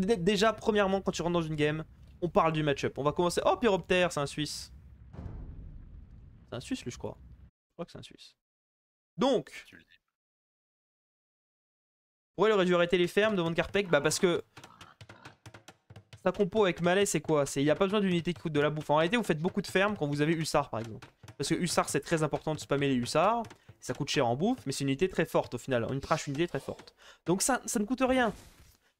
déjà, premièrement, quand tu rentres dans une game, on parle du match-up. On va commencer. Oh, Pyropter, c'est un Suisse. C'est un Suisse, lui, je crois. Je crois que c'est un Suisse. Donc. Pourquoi il aurait dû arrêter les fermes devant Carpec Bah, parce que. Sa compo avec Malais, c'est quoi C'est il n'y a pas besoin d'unité qui coûte de la bouffe. En réalité, vous faites beaucoup de fermes quand vous avez Hussar, par exemple. Parce que Hussar, c'est très important de spammer les Hussards. Ça coûte cher en bouffe, mais c'est une unité très forte au final. Une trash unité très forte. Donc ça, ça ne coûte rien.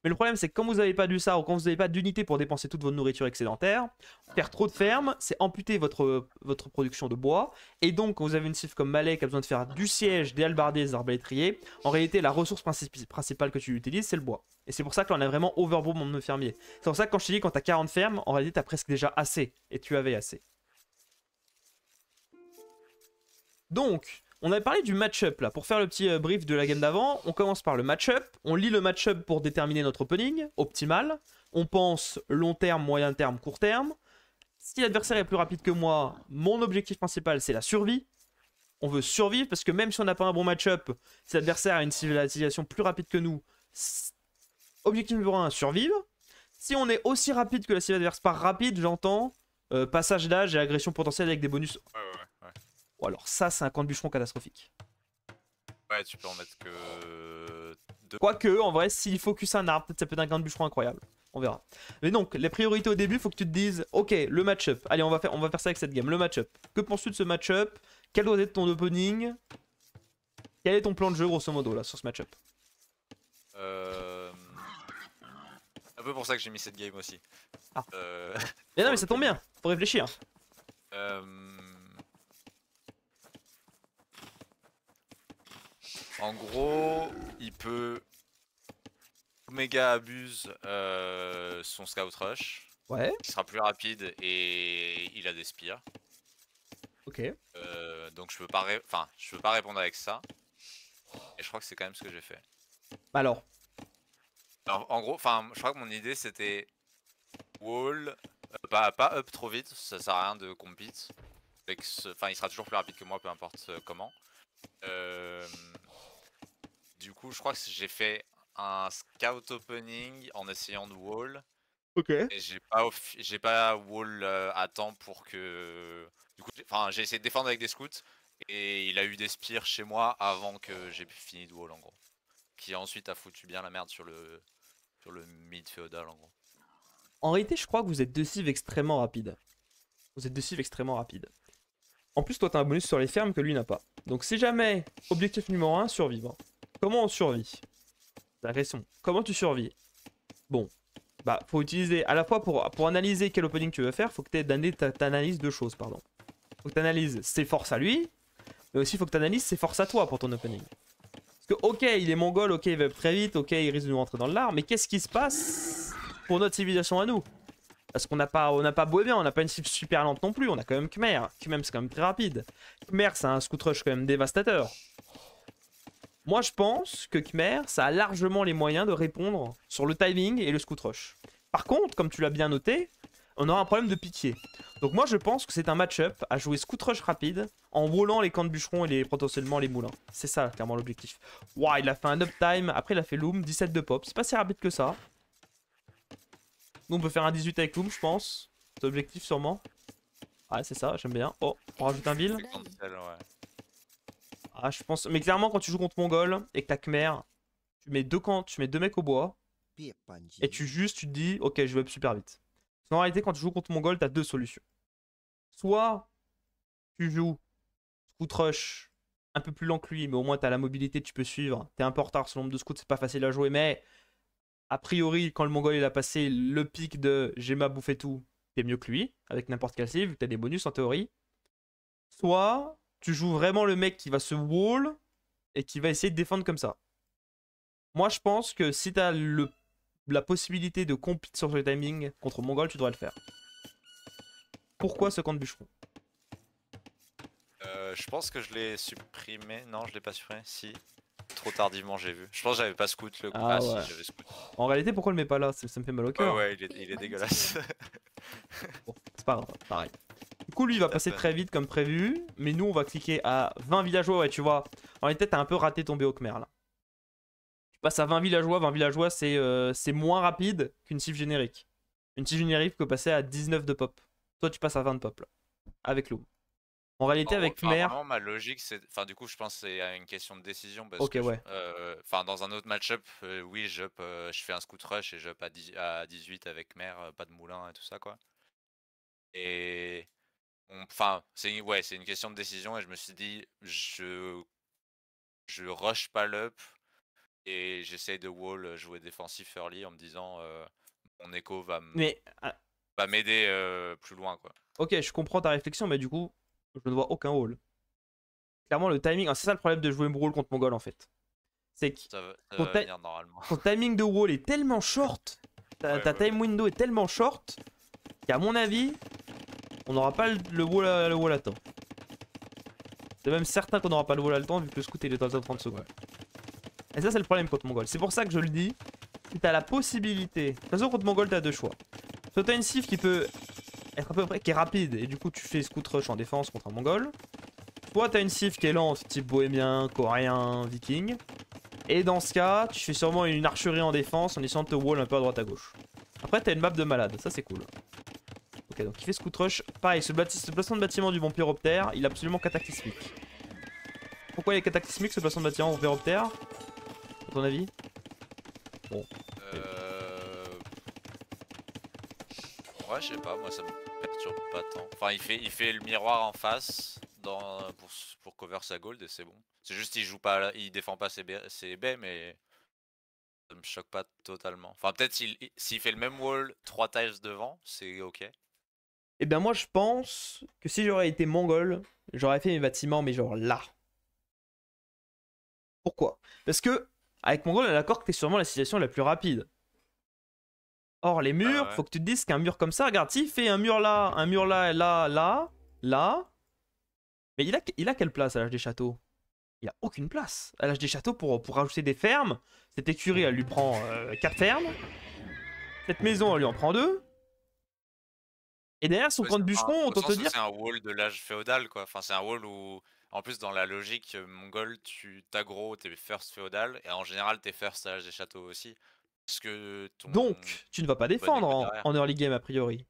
Mais le problème, c'est que quand vous n'avez pas du ça ou quand vous n'avez pas d'unité pour dépenser toute votre nourriture excédentaire, faire trop de fermes, c'est amputer votre, votre production de bois. Et donc, quand vous avez une cifre comme Malais qui a besoin de faire du siège, des halbardiers, des arbalétriers, en réalité, la ressource principale que tu utilises, c'est le bois. Et c'est pour ça que on a vraiment overboom mon nos fermier. C'est pour ça que quand je te dis quand t'as 40 fermes, en réalité, t'as presque déjà assez. Et tu avais assez. Donc, on avait parlé du match-up là. Pour faire le petit euh, brief de la game d'avant, on commence par le match-up. On lit le match-up pour déterminer notre opening optimal. On pense long terme, moyen terme, court terme. Si l'adversaire est plus rapide que moi, mon objectif principal c'est la survie. On veut survivre parce que même si on n'a pas un bon match-up, si l'adversaire a une civilisation plus rapide que nous, objectif numéro 1, survivre. Si on est aussi rapide que la civilisation adverse par rapide, j'entends euh, passage d'âge et agression potentielle avec des bonus alors ça, c'est un camp de bûcheron catastrophique. Ouais, tu peux en mettre que. Deux. Quoique, en vrai, s'il focus un arbre, peut-être ça peut être un camp de bûcheron incroyable. On verra. Mais donc, les priorités au début, faut que tu te dises Ok, le match-up. Allez, on va, faire, on va faire ça avec cette game. Le match-up. Que penses-tu de ce match-up Quel doit être ton opening Quel est ton plan de jeu, grosso modo, là, sur ce match-up euh... Un peu pour ça que j'ai mis cette game aussi. Ah. Euh... Mais non, mais ça tombe bien. Faut réfléchir. Euh... En gros, il peut Omega abuse euh, son Scout Rush. Ouais. Il sera plus rapide et il a des spires. Ok. Euh, donc je peux pas, enfin, je peux pas répondre avec ça. Et je crois que c'est quand même ce que j'ai fait. Bah alors. en gros, enfin, je crois que mon idée c'était wall, euh, pas, up trop vite, ça sert à rien de compete. Enfin, il sera toujours plus rapide que moi, peu importe comment. Euh, du coup, je crois que j'ai fait un scout opening en essayant de wall. Ok. Et j'ai pas, wall euh, à temps pour que. Du coup, enfin, j'ai essayé de défendre avec des scouts et il a eu des spires chez moi avant que j'ai fini de wall en gros. Qui ensuite a foutu bien la merde sur le, sur le mid féodal en gros. En réalité, je crois que vous êtes deux cives extrêmement rapide Vous êtes deux cives extrêmement rapide En plus, toi, t'as un bonus sur les fermes que lui n'a pas. Donc, si jamais, objectif numéro 1, survivre. Comment on survit La question. Comment tu survis Bon. Bah, faut utiliser à la fois pour, pour analyser quel opening tu veux faire, faut que tu donné deux choses, pardon. Faut que tu ses forces à lui, mais aussi faut que tu analyses ses forces à toi pour ton opening. Parce que, ok, il est mongol, ok, il va très vite, ok, il risque de nous rentrer dans l'art, mais qu'est-ce qui se passe pour notre civilisation à nous parce qu'on n'a pas, on pas on n'a pas une cible super lente non plus. On a quand même Khmer. Khmer, c'est quand même très rapide. Khmer, c'est un scout rush quand même dévastateur. Moi, je pense que Khmer, ça a largement les moyens de répondre sur le timing et le scout rush. Par contre, comme tu l'as bien noté, on aura un problème de pitié. Donc moi, je pense que c'est un match-up à jouer scout rush rapide en volant les camps de bûcherons et les, potentiellement les moulins. C'est ça, clairement, l'objectif. Waouh, il a fait un uptime. Après, il a fait loom, 17 de pop. C'est pas si rapide que ça. Nous, on peut faire un 18 avec loom, je pense. C'est l'objectif, sûrement. Ouais, c'est ça, j'aime bien. Oh, on rajoute un build ah, je pense. Mais clairement, quand tu joues contre Mongol et que t'as Khmer, tu mets deux camps, tu mets deux mecs au bois. Et tu juste, tu te dis, ok, je vais super vite. en réalité, quand tu joues contre Mongol, t'as deux solutions. Soit tu joues Scout Rush un peu plus lent que lui, mais au moins t'as la mobilité, tu peux suivre. T'es un peu en retard sur le nombre de scouts, c'est pas facile à jouer, mais a priori, quand le Mongol il a passé le pic de j'ai ma bouffé tout, t'es mieux que lui, avec n'importe quel quelle tu t'as des bonus en théorie. Soit tu joues vraiment le mec qui va se wall et qui va essayer de défendre comme ça. Moi, je pense que si t'as le, la possibilité de compete sur le timing contre Mongol, tu dois le faire. Pourquoi ce camp de bûcheron euh, Je pense que je l'ai supprimé. Non, je l'ai pas supprimé. Si. Trop tardivement, j'ai vu. Je pense que j'avais pas scout le coup. Ah, ah si, j'avais En réalité, pourquoi on le met pas là ça, me fait mal au cœur. Ouais, ouais, il est, dégueulasse. bon, c'est pas grave, pareil. Du coup, lui, il va passer très vite comme prévu. Mais nous, on va cliquer à 20 villageois. Ouais, tu vois. En réalité, t'as un peu raté ton Khmer là. Tu passes à 20 villageois. 20 villageois, c'est euh, c'est moins rapide qu'une cible générique. Une cible générique peut passer à 19 de pop. Toi, tu passes à 20 de pop là. Avec l'eau. En réalité, avec Khmer. Vraiment, ma logique, c'est. Enfin, du coup, je pense que c'est une question de décision. Parce ok, ouais. Euh, enfin, dans un autre match-up, euh, oui, je, je fais un scout rush et je à, à 18 avec Khmer, pas de moulin et tout ça, quoi. Et. Enfin, c'est une question de décision et je me suis dit, je, je rush pas l'up et j'essaye de wall euh, jouer défensif early en me disant, euh, mon écho va ah m'aider euh, plus loin. Quoi. Ok, je comprends ta réflexion, mais du coup, je ne vois aucun wall. Clairement, le timing, ah, c'est ça le problème de jouer Brawl contre goal en fait. C'est que ça ton, timing de wall est tellement short, ta, time window est tellement short, qu'à mon avis, on n'aura pas le, wall, à, le wall temps. C'est même certain qu'on n'aura pas le wall à temps vu que le scout il est dans le 30 secondes. Et ça c'est le problème contre Mongol. C'est pour ça que je le dis. t'as la possibilité. De toute façon contre Mongol t'as deux choix. Soit t'as une sif qui peut être à peu près qui est rapide et du coup tu fais scout rush en défense contre un Mongol. Soit t'as une sif qui est lente, type bohémien, coréen, viking. Et dans ce cas, tu fais sûrement une archerie en défense en essayant de te wall un peu à droite à gauche. Après, t'as une map de malade, ça c'est cool donc il fait scout rush. Pareil, ce, ce placement de bâtiment du vampiroptère, il est absolument cataclysmique. Pourquoi il est cataclysmique ce placement de bâtiment vampiroptère À ton avis Bon. Euh. Ouais, je sais pas, moi ça me perturbe pas tant. Enfin, il fait, il fait le miroir en face pour, cover sa gold et c'est bon. C'est juste il joue pas, il défend pas ses, baies, mais ça me choque pas totalement. Enfin peut-être s'il fait le même wall 3 tiles devant, c'est ok. Et eh bien, moi, je pense que si j'aurais été mongol, j'aurais fait mes bâtiments, mais genre là. Pourquoi Parce que, avec mongol, à est d'accord que c'est sûrement la situation la plus rapide. Or, les bah murs, faut que tu te dises qu'un mur comme ça, regarde, s'il fait un mur là, un mur là, là, là, là. Mais il a, il a quelle place à l'âge des châteaux Il a aucune place. À l'âge des châteaux, pour, pour rajouter des fermes, cette écurie, elle lui prend 4 euh, fermes. Cette maison, elle lui en prend 2. Et derrière son point de bûcheron, on tente te dire. C'est un wall de l'âge féodal, quoi. Enfin, c'est un wall où, en plus, dans la logique euh, mongole, tu t'aggro, t'es first féodal, et en général, t'es first à l'âge des châteaux aussi. Parce que Donc, tu ne vas pas défendre en, early game, a priori.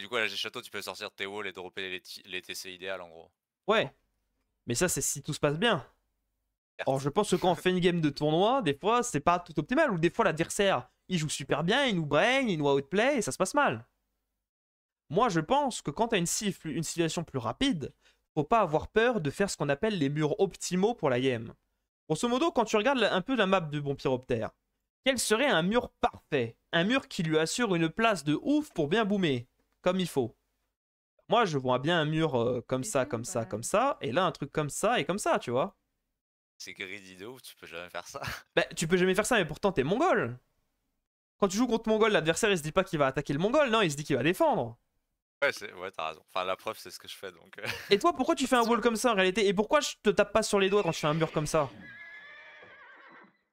du coup, à l'âge des châteaux, tu peux sortir tes walls et dropper les, les TC idéales, en gros. Ouais. Mais ça, c'est si tout se passe bien. Or, je pense que quand on fait une game de tournoi, des fois, c'est pas tout optimal. Ou des fois, l'adversaire, il joue super bien, il nous brain, il nous outplay, et ça se passe mal. Moi, je pense que quand tu une, situation une situation plus rapide, faut pas avoir peur de faire ce qu'on appelle les murs optimaux pour la YM. Grosso modo, quand tu regardes un peu la map de bon quel serait un mur parfait Un mur qui lui assure une place de ouf pour bien boomer, comme il faut. Moi, je vois bien un mur euh, comme ça, comme ça, comme ça, et là, un truc comme ça et comme ça, tu vois. C'est que de tu peux jamais faire ça. Bah, tu peux jamais faire ça, mais pourtant, t'es mongol. Quand tu joues contre mongol, l'adversaire, il se dit pas qu'il va attaquer le mongol, non, il se dit qu'il va défendre. Ouais, t'as raison. Enfin, la preuve, c'est ce que je fais donc. Euh. Et toi, pourquoi tu fais un wall comme ça en réalité Et pourquoi je te tape pas sur les doigts quand je fais un mur comme ça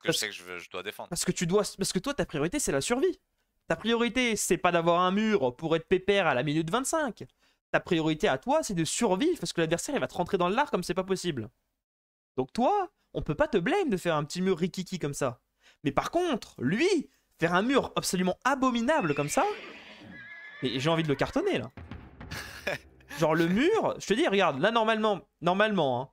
que je sais que je, dois défendre. Parce que tu dois, parce que toi, ta priorité, c'est la survie. Ta priorité, c'est pas d'avoir un mur pour être pépère à la minute 25. Ta priorité à toi, c'est de survivre parce que l'adversaire, il va te rentrer dans l'art comme c'est pas possible. Donc toi, on peut pas te blâmer de faire un petit mur rikiki comme ça. Mais par contre, lui, faire un mur absolument abominable comme ça, j'ai envie de le cartonner là. Genre le mur, je te dis, regarde, là normalement, normalement, hein,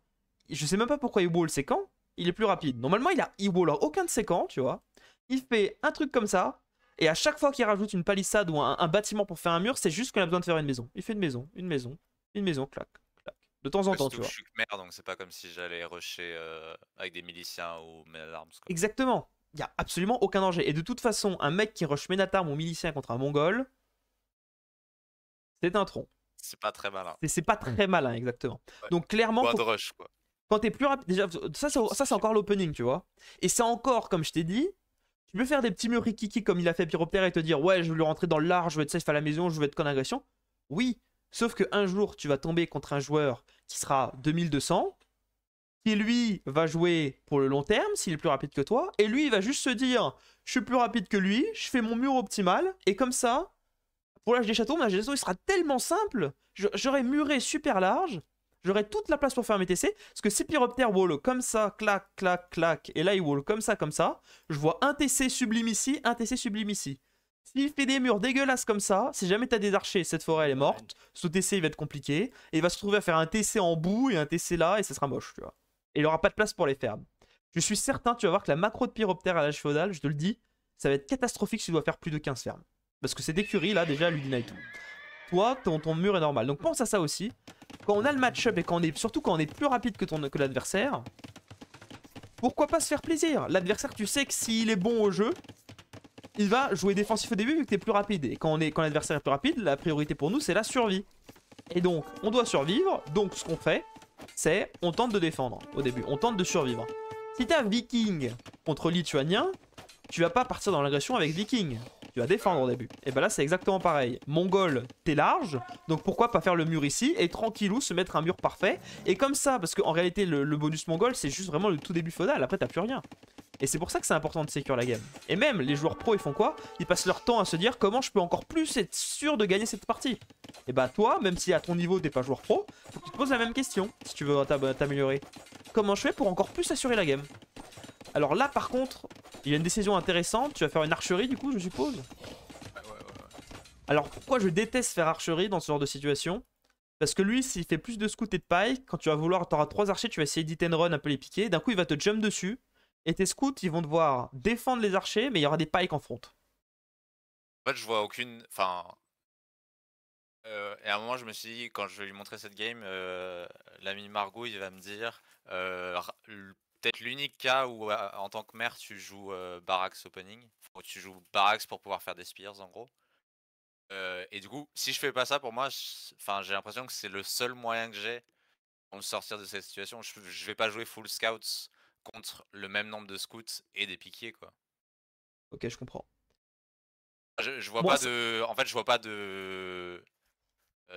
je sais même pas pourquoi il wall ses quand il est plus rapide. Normalement, il a il wall aucun de ses camps, tu vois. Il fait un truc comme ça, et à chaque fois qu'il rajoute une palissade ou un, bâtiment pour faire un mur, c'est juste qu'on a besoin de faire une maison. Il fait une maison, une maison, une maison, clac, clac. De temps en temps, tu vois. Je suis merde, donc c'est pas comme si j'allais rusher euh, avec des miliciens ou mes Exactement. Il y a absolument aucun danger. Et de toute façon, un mec qui rush Menatarm ou milicien contre un mongol, c'est un tronc. C'est pas très malin. C'est pas très hmm. malin, exactement. Donc clairement. Quand t'es plus rapide. Déjà, ça, ça, c'est encore l'opening, tu vois. Et c'est encore, comme je t'ai dit, tu peux faire des petits murs rikiki comme il a fait Pyroptère et te dire Ouais, je veux lui rentrer dans le large, je veux être safe à la maison, je veux être con agression. Oui, sauf que un jour, tu vas tomber contre un joueur qui sera 2200, qui lui va jouer pour le long terme s'il est plus rapide que toi, et lui il va juste se dire je suis plus rapide que lui, je fais mon mur optimal, et comme ça, pour l'âge des châteaux, mon âge des châteaux, il sera tellement simple. J'aurai muré super large. J'aurai toute la place pour faire mes TC. Parce que si Pyroptère wall comme ça, clac, clac, clac, et là il wall comme ça, comme ça, je vois un TC sublime ici, un TC sublime ici. S'il fait des murs dégueulasses comme ça, si jamais t'as des archers, cette forêt elle est morte, ce TC il va être compliqué, et il va se trouver à faire un TC en bout et un TC là, et ça sera moche, tu vois. Et il n'aura pas de place pour les fermes. Je suis certain, tu vas voir que la macro de Pyroptère à l'âge féodal, je te le dis, ça va être catastrophique si tu dois faire plus de 15 fermes. Parce que c'est d'écurie là déjà lui Toi, ton, mur est normal. Donc pense à ça aussi. Quand on a le match-up et quand on est, surtout quand on est plus rapide que, que l'adversaire, pourquoi pas se faire plaisir L'adversaire, tu sais que s'il est bon au jeu, il va jouer défensif au début vu que t'es plus rapide. Et quand, quand l'adversaire est plus rapide, la priorité pour nous, c'est la survie. Et donc, on doit survivre. Donc, ce qu'on fait, c'est on tente de défendre au début. On tente de survivre. Si t'as Viking contre Lituanien, tu vas pas partir dans l'agression avec Viking tu vas défendre au début. Et ben là, c'est exactement pareil. Mongol, t'es large, donc pourquoi pas faire le mur ici et tranquillou se mettre un mur parfait. Et comme ça, parce qu'en réalité, le, bonus mongol, c'est juste vraiment le tout début feudal. Après, t'as plus rien. Et c'est pour ça que c'est important de sécuriser la game. Et même, les joueurs pros, ils font quoi Ils passent leur temps à se dire comment je peux encore plus être sûr de gagner cette partie. Et bah toi, même si à ton niveau, t'es pas joueur pro, faut que tu te poses la même question si tu veux t'améliorer. Comment je fais pour encore plus assurer la game alors là, par contre, il y a une décision intéressante. Tu vas faire une archerie, du coup, je suppose Alors pourquoi je déteste faire archerie dans ce genre de situation Parce que lui, s'il fait plus de scouts et de paille, quand tu vas vouloir, t'auras trois archers, tu vas essayer d'hit and run un peu les piquer. D'un coup, il va te jump dessus. Et tes scouts, ils vont devoir défendre les archers, mais il y aura des pikes en front. En fait, je vois aucune. Enfin. Euh, et à un moment, je me suis dit, quand je vais lui montrer cette game, euh, l'ami Margot, il va me dire euh, peut-être l'unique cas où, en tant que maire, tu joues euh, Opening. tu joues Barracks pour pouvoir faire des Spears, en gros. et du coup, si je fais pas ça, pour moi, enfin j'ai l'impression que c'est le seul moyen que j'ai pour me sortir de cette situation. Je, vais pas jouer full scouts contre le même nombre de scouts et des piquiers, quoi. Ok, je comprends. Je, vois pas de. En fait, je vois pas de.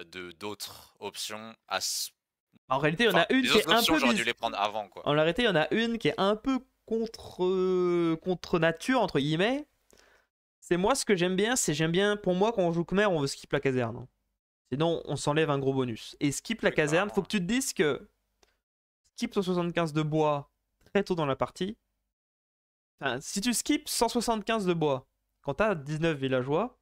De d'autres options à ce en réalité, il y en a une qui est un peu. y en a une qui est un peu contre, contre nature, entre guillemets. C'est moi ce que j'aime bien, c'est j'aime bien. Pour moi, quand on joue Khmer, on veut skip la caserne. Sinon, on s'enlève un gros bonus. Et skip la bah, caserne, faut que tu te dises que skip 175 de bois très tôt dans la partie. si tu skips 175 de bois quand t'as 19 villageois,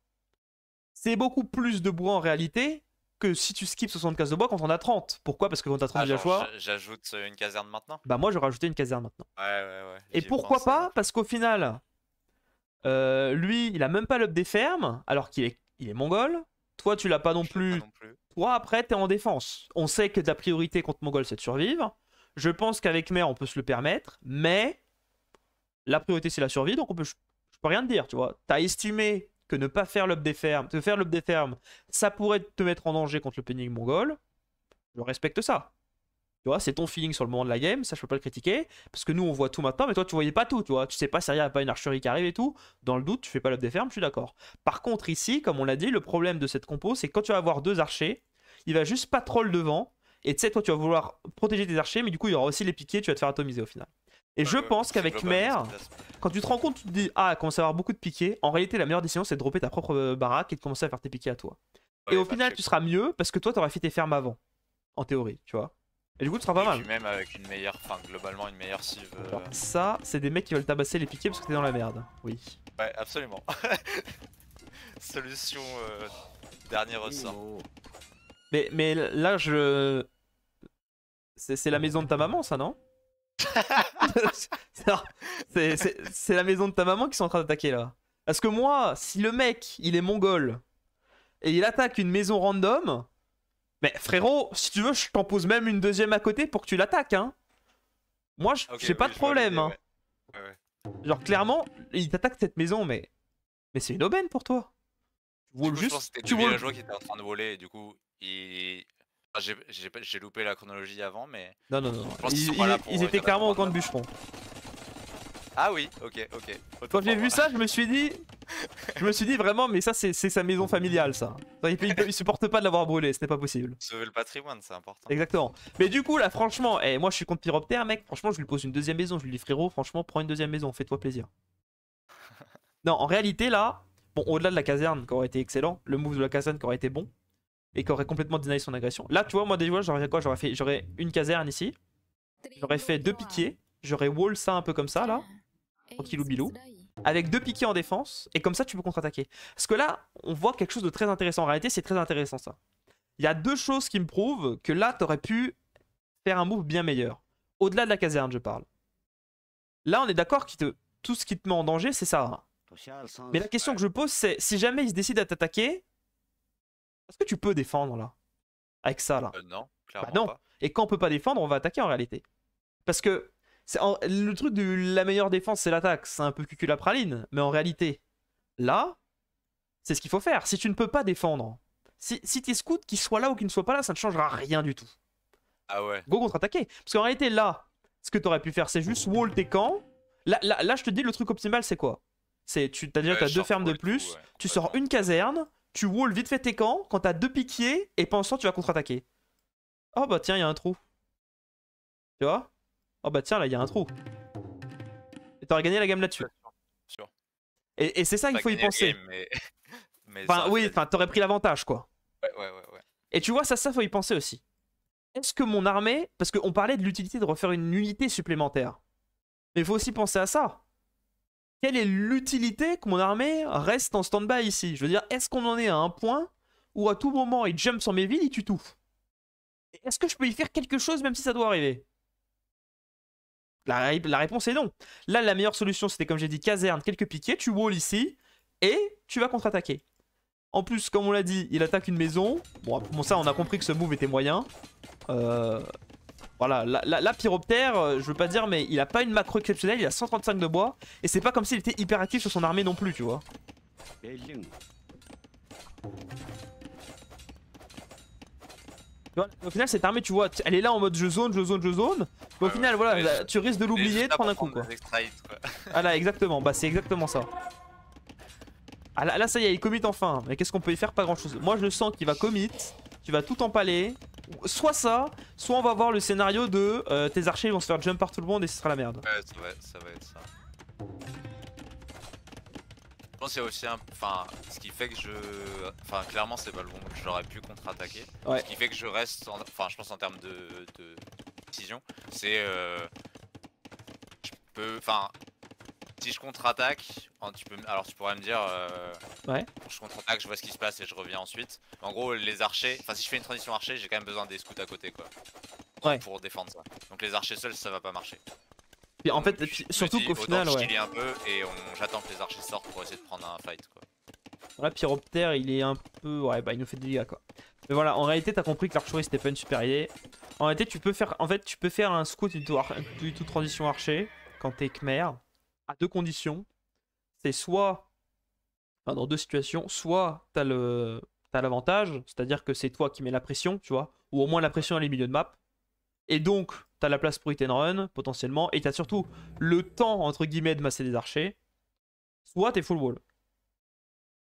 c'est beaucoup plus de bois en réalité que si tu skips 60 cases de bois quand on a 30. Pourquoi Parce que quand t'as 30 villageois. Ah, j'ajoute euh, une caserne maintenant. Bah, moi, je rajoutais une caserne maintenant. Ouais, ouais, ouais. Et pourquoi pas euh. Parce qu'au final, euh, lui, il a même pas l'up des fermes, alors qu'il est, il est mongol. Toi, tu l'as pas, non plus. Toi, après, t'es en défense. On sait que la priorité contre mongol, c'est de survivre. Je pense qu'avec mer, on peut se le permettre, mais la priorité, c'est la survie, donc on peut. Je peux rien te dire, tu vois. as estimé ne pas faire l'up des fermes, te faire des fermes, ça pourrait te mettre en danger contre le pénique mongol, je respecte ça. Tu vois, c'est ton feeling sur le moment de la game, ça je peux pas le critiquer, parce que nous on voit tout maintenant, mais toi tu voyais pas tout, tu vois, tu sais pas il y a pas une archerie qui arrive et tout, dans le doute tu fais pas l'up des fermes, je suis d'accord. Par contre ici, comme on l'a dit, le problème de cette compo, c'est quand tu vas avoir deux archers, il va juste pas troll devant, et tu sais, toi tu vas vouloir protéger tes archers, mais du coup il y aura aussi les piquets, tu vas te faire atomiser au final. Et bah, je euh, pense qu'avec Mère, quand tu te rends compte, tu te dis Ah, commence à avoir beaucoup de piquets. En réalité, la meilleure décision, c'est de dropper ta propre euh, baraque et de commencer à faire tes piquets à toi. et au final, tu seras mieux parce que toi, t'aurais fait tes fermes avant. En théorie, tu vois. Et du coup, tu seras pas mal. même avec une meilleure, enfin globalement une meilleure sieve. Euh, ça, c'est des mecs qui veulent tabasser les piquets parce que t'es dans la merde. Oui. Ouais, absolument. Solution dernier ressort. Oh. Mais, mais là, je. C'est la maison de ta maman, ça, non c'est la maison de ta maman qui sont en train d'attaquer là. Parce que moi, si le mec, il est mongol et il attaque une maison random, mais frérot, si tu veux, je t'en pose même une deuxième à côté pour que tu l'attaques. Hein. Moi, j'ai pas de problème. Hein. Genre, clairement, il t'attaque cette maison, mais. Mais c'est une aubaine pour toi. Tu juste. tu qui était en train de voler du coup, il... J'ai loupé la chronologie avant, mais. Non, non, non. ils, étaient clairement au camp de bûcheron. Ah oui, ok, ok. Quand j'ai vu ça, je me suis dit. je me suis dit vraiment, mais ça, c'est sa maison familiale, ça. Il, supporte pas de l'avoir brûlé, ce n'est pas possible. Sauver le patrimoine, c'est important. Exactement. Mais du coup, là, franchement, eh, moi, je suis contre Pyropter, mec. Franchement, je lui pose une deuxième maison. Je lui dis, frérot, franchement, prends une deuxième maison, fais-toi plaisir. non, en réalité, là, bon, au-delà de la caserne, qui aurait été excellent, le move de la caserne, qui aurait été bon et qui aurait complètement deny son agression. Là, tu vois, moi, déjà, j'aurais quoi J'aurais fait, j'aurais une caserne ici, j'aurais fait deux piquets, j'aurais wall ça un peu comme ça, là, tranquillou bilou, avec deux piquets en défense, et comme ça, tu peux contre-attaquer. Parce que là, on voit quelque chose de très intéressant. En réalité, c'est très intéressant, ça. Il y a deux choses qui me prouvent que là, t'aurais pu faire un move bien meilleur. Au-delà de la caserne, je parle. Là, on est d'accord que te... tout ce qui te met en danger, c'est ça. Mais la question que je pose, c'est si jamais il se décide à t'attaquer, est-ce que tu peux défendre là Avec ça là euh, Non, bah clairement. non. Et quand on peut pas défendre, on va attaquer en réalité. Parce que le truc de la meilleure défense, c'est l'attaque. C'est un peu cucul la praline. Mais en réalité, là, c'est ce qu'il faut faire. Si tu ne peux pas défendre, si, tes scouts, qu'ils soient là ou qu'ils ne soient pas là, ça ne changera rien du tout. Ah ouais. Go contre-attaquer. Parce qu'en réalité, là, ce que tu aurais pu faire, c'est juste wall tes camps. Là, je te dis, le truc optimal, c'est quoi C'est tu as déjà deux fermes de plus, tu sors une caserne, tu roules vite fait tes camps quand t'as deux piquiers et pensant tu vas contre-attaquer. Oh bah tiens, il y a un trou. Tu vois Oh bah tiens, là, il y a un trou. Et t'aurais gagné la gamme là-dessus. Et, c'est ça qu'il faut y penser. enfin, oui, enfin, t'aurais pris l'avantage, quoi. Et tu vois, ça, ça, faut y penser aussi. Est-ce que mon armée. Parce qu'on parlait de l'utilité de refaire une unité supplémentaire. Mais il faut aussi penser à ça quelle est l'utilité que mon armée reste en stand-by ici Je veux dire, est-ce qu'on en est à un point où à tout moment il jump sur mes villes, il tue tout Est-ce que je peux y faire quelque chose même si ça doit arriver la, réponse est non. Là, la meilleure solution, c'était comme j'ai dit, caserne, quelques piquets, tu wall ici, et tu vas contre-attaquer. En plus, comme on l'a dit, il attaque une maison. Bon, bon, ça, on a compris que ce move était moyen. Euh, voilà, la, la, pyroptère, euh, je veux pas dire, mais il a pas une macro exceptionnelle, il a 135 de bois. Et c'est pas comme s'il était hyper actif sur son armée non plus, tu vois. Au final, cette armée, tu vois, elle est là en mode je zone, je zone, je zone. au final, voilà, tu risques de l'oublier, de prendre un coup. Quoi. ah là, exactement, bah c'est exactement ça. Ah là, là, ça y est, il commit enfin. Mais qu'est-ce qu'on peut y faire Pas grand chose. Moi, je sens qu'il va commit. Tu vas tout empaler soit ça, soit on va voir le scénario de euh, tes archers vont se faire jump par tout le monde et ce sera la merde. Ouais, ça va, être ça. Je pense qu'il y a aussi un. Enfin, ce qui fait que je. Enfin, clairement, c'est pas le bon j'aurais pu contre-attaquer. Ce qui fait que je reste. Enfin, je pense en termes de, de... décision, c'est. Euh, je peux. Enfin, si je contre-attaque, alors tu pourrais me dire. Euh, ouais. Je contre-attaque, je vois ce qui se passe et je reviens ensuite. En gros, les archers. Enfin, si je fais une transition archer, j'ai quand même besoin des scouts à côté, quoi. Ouais. Pour défendre ça. Donc les archers seuls, ça va pas marcher. en fait, surtout qu'au final, ouais. un peu et j'attends que les archers sortent pour essayer de prendre un fight, quoi. Voilà, Pyroptère, il est un peu. Ouais, bah il nous fait des dégâts, quoi. Mais voilà, en réalité, t'as compris que l'archerie c'était pas une super En réalité, tu peux faire, en fait, tu peux faire un scout du tout, du tout transition archer quand t'es Khmer deux conditions. C'est soit, dans deux situations, soit tu as le t'as l'avantage, c'est-à-dire que c'est toi qui mets la pression, tu vois, ou au moins la pression elle est milieu de map. Et donc, t'as la place pour hit and run, potentiellement, et t'as surtout le temps, entre guillemets, de masser des archers, soit t'es full wall.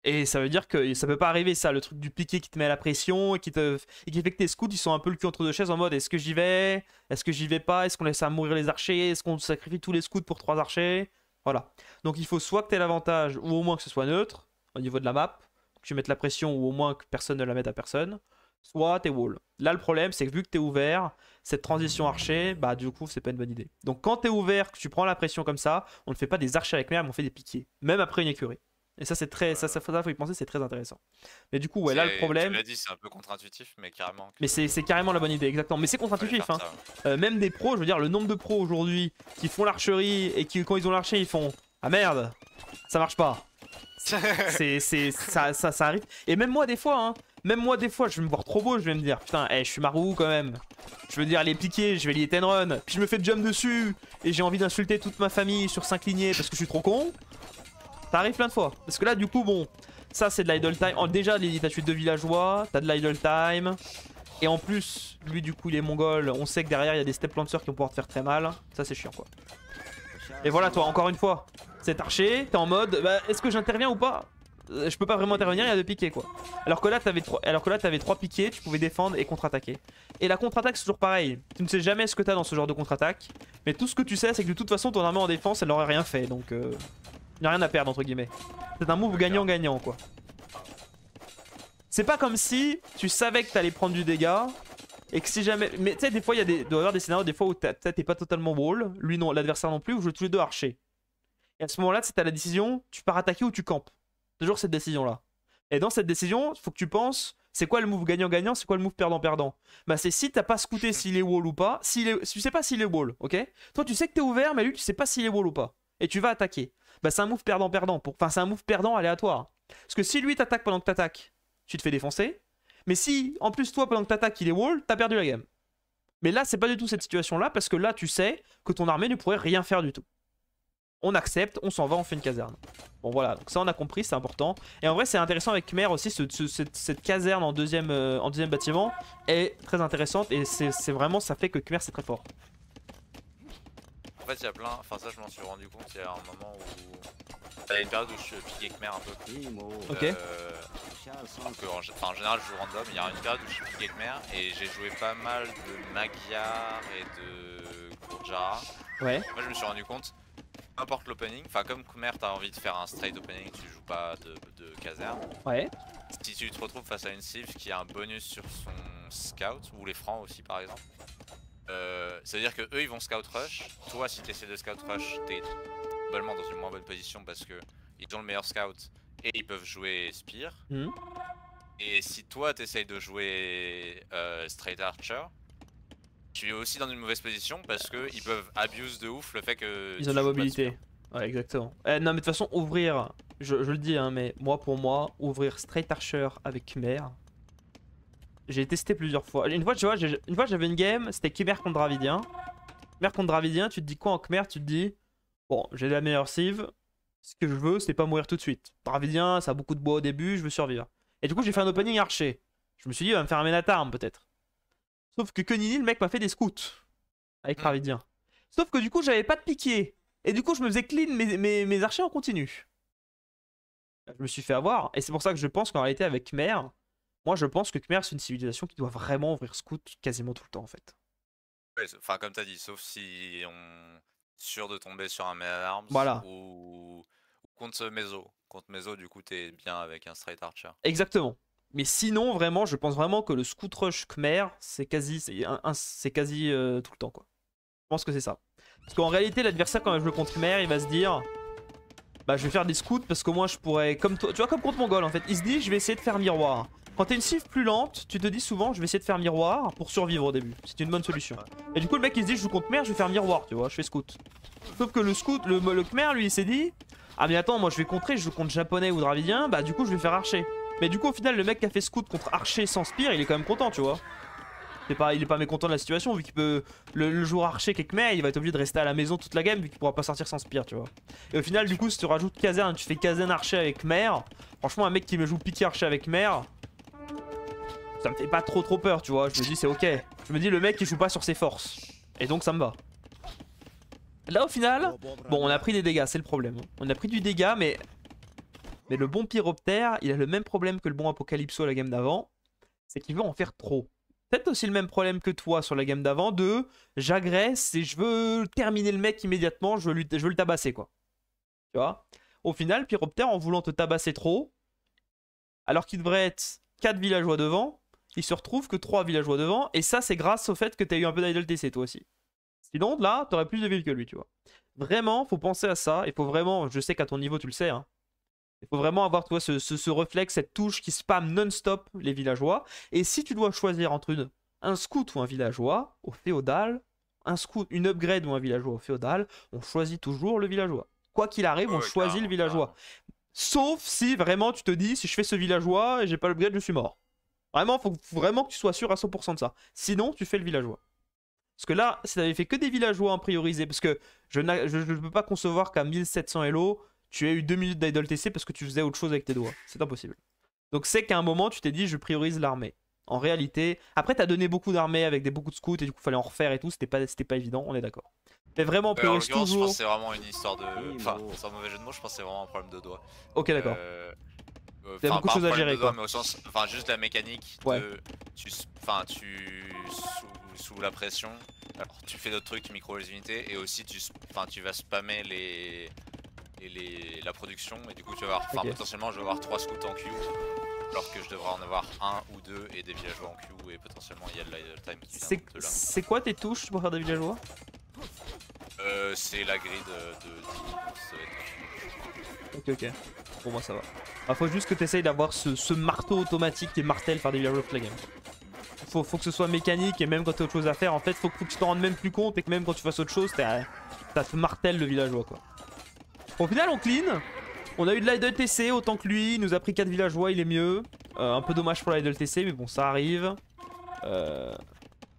Et ça veut dire que ça peut pas arriver ça, le truc du piqué qui te met à la pression et qui, te... et qui fait que tes scouts ils sont un peu le cul entre deux chaises en mode est-ce que j'y vais Est-ce que j'y vais pas Est-ce qu'on laisse à mourir les archers Est-ce qu'on sacrifie tous les scouts pour trois archers voilà. Donc il faut soit que tu l'avantage, ou au moins que ce soit neutre, au niveau de la map, que tu mettes la pression, ou au moins que personne ne la mette à personne, soit es wall. Là, le problème, c'est que vu que es ouvert, cette transition archer, bah du coup, c'est pas une bonne idée. Donc quand t'es ouvert, que tu prends la pression comme ça, on ne fait pas des archers avec merde, on fait des piquets, même après une écurie. Et ça, c'est très, ça, euh. ça, faut y penser, c'est très intéressant. Mais du coup, ouais, là, le problème. dit, c'est un peu contre-intuitif, mais carrément. Mais c'est carrément la bonne idée, exactement. Mais c'est contre-intuitif, hein. Euh, même des pros, je veux dire, le nombre de pros aujourd'hui qui font l'archerie et qui, quand ils ont l'archer, ils font Ah merde, ça marche pas. c'est, ça, ça, ça arrive. Et même moi, des fois, hein. Même moi, des fois, je vais me voir trop beau, je vais me dire Putain, eh, je suis marou quand même. Je veux dire, les piquer, je vais lier Tenron. Puis je me fais jump dessus. Et j'ai envie d'insulter toute ma famille sur 5 lignées parce que je suis trop con. Ça arrive plein de fois. Parce que là, du coup, bon, ça c'est de l'idle time. Oh, déjà déjà, t'as tué deux villageois, t'as de l'idle time. Et en plus, lui, du coup, il est mongol. On sait que derrière, il y a des step lancers qui vont pouvoir te faire très mal. Ça, c'est chiant, quoi. Et voilà, toi, encore une fois, c'est archer, t'es en mode, bah, est-ce que j'interviens ou pas euh, je peux pas vraiment intervenir, il y a deux piquets quoi. Alors que là t'avais trois, alors que là trois piquets, tu pouvais défendre et contre-attaquer. Et la contre-attaque c'est toujours pareil. Tu ne sais jamais ce que t'as dans ce genre de contre-attaque, mais tout ce que tu sais c'est que de toute façon ton armée en défense elle n'aurait rien fait donc. Euh, il a rien à perdre entre guillemets. C'est un move gagnant-gagnant quoi. C'est pas comme si tu savais que t'allais prendre du dégât et que si jamais... Mais tu sais des fois il y a des... doit y avoir des scénarios des fois où t'es pas totalement wall, lui non, l'adversaire non plus, où je tous les deux archer. Et à ce moment-là, c'est à la décision, tu pars attaquer ou tu campes. Toujours cette décision-là. Et dans cette décision, il faut que tu penses, c'est quoi le move gagnant-gagnant, c'est quoi le move perdant-perdant Bah c'est si t'as pas scouté s'il est wall ou pas, si tu sais pas s'il est wall, ok Toi tu sais que t'es ouvert, mais lui tu sais pas s'il est wall ou pas. Et tu vas attaquer bah c'est un move perdant-perdant. Pour... Enfin, c'est un move perdant aléatoire. Parce que si lui t'attaque pendant que t'attaques, tu te fais défoncer. Mais si, en plus, toi, pendant que t'attaques, il est wall, t'as perdu la game. Mais là, c'est pas du tout cette situation-là, parce que là, tu sais que ton armée ne pourrait rien faire du tout. On accepte, on s'en va, on fait une caserne. Bon voilà, donc ça on a compris, c'est important. Et en vrai c'est intéressant avec Khmer aussi, cette, caserne en deuxième, euh, en deuxième bâtiment est très intéressante et c'est vraiment, ça fait que Khmer c'est très fort. En fait, il y a plein. Enfin, ça, je m'en suis rendu compte il y a un moment où. Il y a une période où je suis que un peu. Ok. Euh, en... général, je joue random. Il y a une période où je suis que et j'ai joué pas mal de Magyar et de Gourjara. Ouais. Moi, je me suis rendu compte. Peu importe l'opening, enfin comme Khmer t'as envie de faire un straight opening, tu joues pas de, caserne. Ouais. Si tu te retrouves face à une cible qui a un bonus sur son scout, ou les francs aussi par exemple, euh, c'est-à-dire que eux ils vont scout rush. Toi, si t'essaies de scout rush, t'es probablement dans une moins bonne position parce que ils ont le meilleur scout et ils peuvent jouer spear. Hmm. Et si toi t'essayes de jouer euh, straight archer, tu es aussi dans une mauvaise position parce que ils peuvent abuse de ouf le fait que. Ils ont la mobilité. Ouais, exactement. Eh, non, mais de toute façon, ouvrir, je, je le dis, hein, mais moi pour moi, ouvrir straight archer avec mer j'ai testé plusieurs fois. Une fois, tu vois, une fois j'avais une game, c'était Khmer contre Dravidien. Khmer contre Dravidien, tu te dis quoi en Khmer Tu te dis, bon, j'ai la meilleure cive. Ce que je veux, c'est pas mourir tout de suite. Dravidien, ça a beaucoup de bois au début, je veux survivre. Et du coup, j'ai fait un opening archer. Je me suis dit, il va me faire un Ménatarm peut-être. Sauf que Kenini, le mec m'a fait des scouts. Avec hmm. Dravidien. Sauf que du coup, j'avais pas de piqué Et du coup, je me faisais clean mes, mes archers en continu. Je me suis fait avoir. Et c'est pour ça que je pense qu'en réalité, avec Khmer, moi, je pense que Khmer, c'est une civilisation qui doit vraiment ouvrir scout quasiment tout le temps, en fait. enfin, comme tu as dit, sauf si on est sûr de tomber sur un arme voilà. ou... contre Meso. Contre Meso, du coup, t'es bien avec un straight archer. Exactement. Mais sinon, vraiment, je pense vraiment que le scout rush Khmer, c'est quasi, un, quasi euh, tout le temps, quoi. Je pense que c'est ça. Parce qu'en réalité, l'adversaire, quand il je le contre Khmer, il va se dire... Bah, je vais faire des scouts parce que moi je pourrais... Comme toi, tu vois, comme contre Mongol, en fait. Il se dit, je vais essayer de faire miroir. Quand t'es une cive plus lente, tu te dis souvent je vais essayer de faire miroir pour survivre au début. C'est une bonne solution. Et du coup le mec il se dit je joue contre mer, je vais faire miroir, tu vois, je fais scout. Sauf que le scout, le, Khmer lui il s'est dit Ah mais attends moi je vais contrer, je joue contre japonais ou dravidien, bah du coup je vais faire archer. Mais du coup au final le mec qui a fait scout contre archer sans spear il est quand même content tu vois. pas, il est pas mécontent de la situation vu qu'il peut le, joueur archer qui est il va être obligé de rester à la maison toute la game vu qu'il pourra pas sortir sans spear tu vois. Et au final du coup si tu rajoutes caserne, tu fais caserne archer avec mer franchement un mec qui me joue piqué archer avec mer ça me fait pas trop trop peur, tu vois. Je me dis, c'est ok. Je me dis, le mec, il joue pas sur ses forces. Et donc, ça me va. Là, au final, bon, on a pris des dégâts, c'est le problème. On a pris du dégât, mais... Mais le bon Pyroptère, il a le même problème que le bon Apocalypso à la game d'avant. C'est qu'il veut en faire trop. Peut-être aussi le même problème que toi sur la game d'avant de... J'agresse et je veux terminer le mec immédiatement, je veux, je veux le tabasser, quoi. Tu vois Au final, Pyroptère, en voulant te tabasser trop, alors qu'il devrait être 4 villageois devant, il se retrouve que trois villageois devant, et ça c'est grâce au fait que tu as eu un peu d'idle toi aussi. Sinon, là, tu aurais plus de villes que lui, tu vois. Vraiment, faut penser à ça, il faut vraiment, je sais qu'à ton niveau tu le sais, hein, il faut vraiment avoir toi, ce, ce, réflexe, cette touche qui spam non-stop les villageois. Et si tu dois choisir entre une, un scout ou un villageois au féodal, un scout, une upgrade ou un villageois au féodal, on choisit toujours le villageois. Quoi qu'il arrive, on choisit le villageois. Sauf si vraiment tu te dis, si je fais ce villageois et j'ai pas l'upgrade, je suis mort. Vraiment, faut vraiment que tu sois sûr à 100% de ça. Sinon, tu fais le villageois. Parce que là, si t'avais fait que des villageois priorisés, parce que je ne peux pas concevoir qu'à 1700 Elo, tu aies eu 2 minutes D'idol TC parce que tu faisais autre chose avec tes doigts. C'est impossible. Donc c'est qu'à un moment, tu t'es dit, je priorise l'armée. En réalité, après, t'as donné beaucoup d'armées avec des, beaucoup de scouts et du coup, fallait en refaire et tout. C'était pas, pas évident, on est d'accord. Mais vraiment, toujours... je pense que c'est vraiment une histoire de. Enfin, sans mauvais jeu de mots, je pense c'est vraiment un problème de doigts. Ok, d'accord. Euh, euh, il y beaucoup de choses à gérer. Quoi. Mais au sens, enfin, juste la mécanique. tu, enfin, tu sous, la pression. Alors, tu fais d'autres trucs, micro les unités, et aussi tu, enfin, tu vas spammer les, les, la production, et du coup, tu vas avoir, potentiellement, je vais avoir 3 scouts en queue, alors que je devrais en avoir un ou deux et des villageois en queue, et potentiellement, il y a le, time C'est quoi tes touches pour faire des villageois euh, c'est la grille de, de, Ok, ok. Pour moi, ça va. Il ah, faut juste que tu essayes d'avoir ce, marteau automatique qui martel faire des villageois de game. Faut, que ce soit mécanique et même quand t'as autre chose à faire, en fait, faut que tu t'en rendes même plus compte et que même quand tu fasses autre chose, t'as te martel le villageois quoi. Au final, on clean. On a eu de l'idle tc autant que lui. Il nous a pris 4 villageois, il est mieux. Euh, un peu dommage pour tc mais bon, ça arrive. Euh,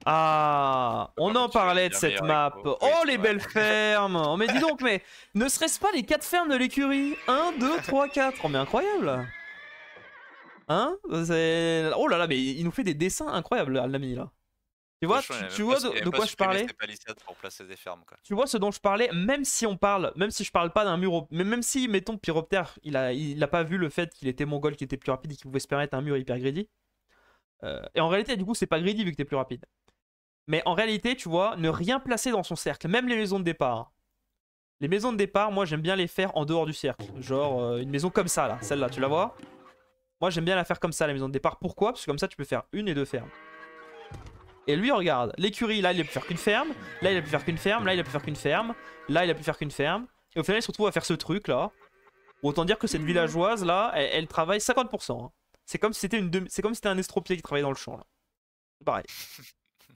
ah, on ah, en parlait de cette map. Oh, les belles fermes oh, mais dis donc, mais ne serait-ce pas les 4 fermes de l'écurie 1, 2, 3, 4. Oh, mais incroyable Hein Oh là là, mais il nous fait des dessins incroyables, Alnami, là. Tu vois, tu, vois de, quoi je parlais Tu vois ce dont je parlais Même si on parle, même si je parle pas d'un mur, mais même si, mettons, Pyroptère, il a, il a pas vu le fait qu'il était mongol, qu'il était plus rapide et qu'il pouvait se permettre un mur hyper greedy. Euh, et en réalité, du coup, c'est pas greedy vu que t'es plus rapide. Mais en réalité, tu vois, ne rien placer dans son cercle, même les maisons de départ. Les maisons de départ, moi j'aime bien les faire en dehors du cercle. Genre euh, une maison comme ça, là, celle-là, tu la vois Moi j'aime bien la faire comme ça, la maison de départ. Pourquoi Parce que comme ça, tu peux faire une et deux fermes. Et lui, regarde, l'écurie, là, il a pu faire qu'une ferme. Là, il a pu faire qu'une ferme. Là, il a pu faire qu'une ferme. Là, il a pu faire qu'une ferme. Et au final, il se retrouve à faire ce truc-là. Autant dire que cette villageoise, là, elle, travaille 50%. Hein. C'est comme si c'était une c'est comme si un estropié qui travaillait dans le champ, là. C'est pareil.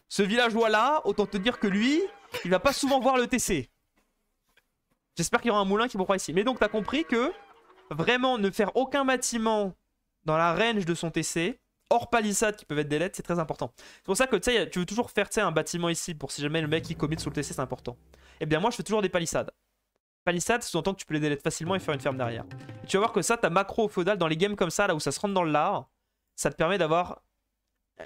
Ce villageois-là, autant te dire que lui, il va pas souvent voir le TC. J'espère qu'il y aura un moulin qui pourra ici. Mais donc, t'as compris que vraiment ne faire aucun bâtiment dans la range de son TC, hors palissade qui peuvent être des c'est très important. C'est pour ça que tu veux toujours faire un bâtiment ici pour si jamais le mec il commit sur le TC, c'est important. Et eh bien moi je fais toujours des palissades. Palissades sous-entend que tu peux les lettres facilement et faire une ferme derrière. Et tu vas voir que ça, ta macro au feudal, dans les games comme ça, là où ça se rentre dans le lard, ça te permet d'avoir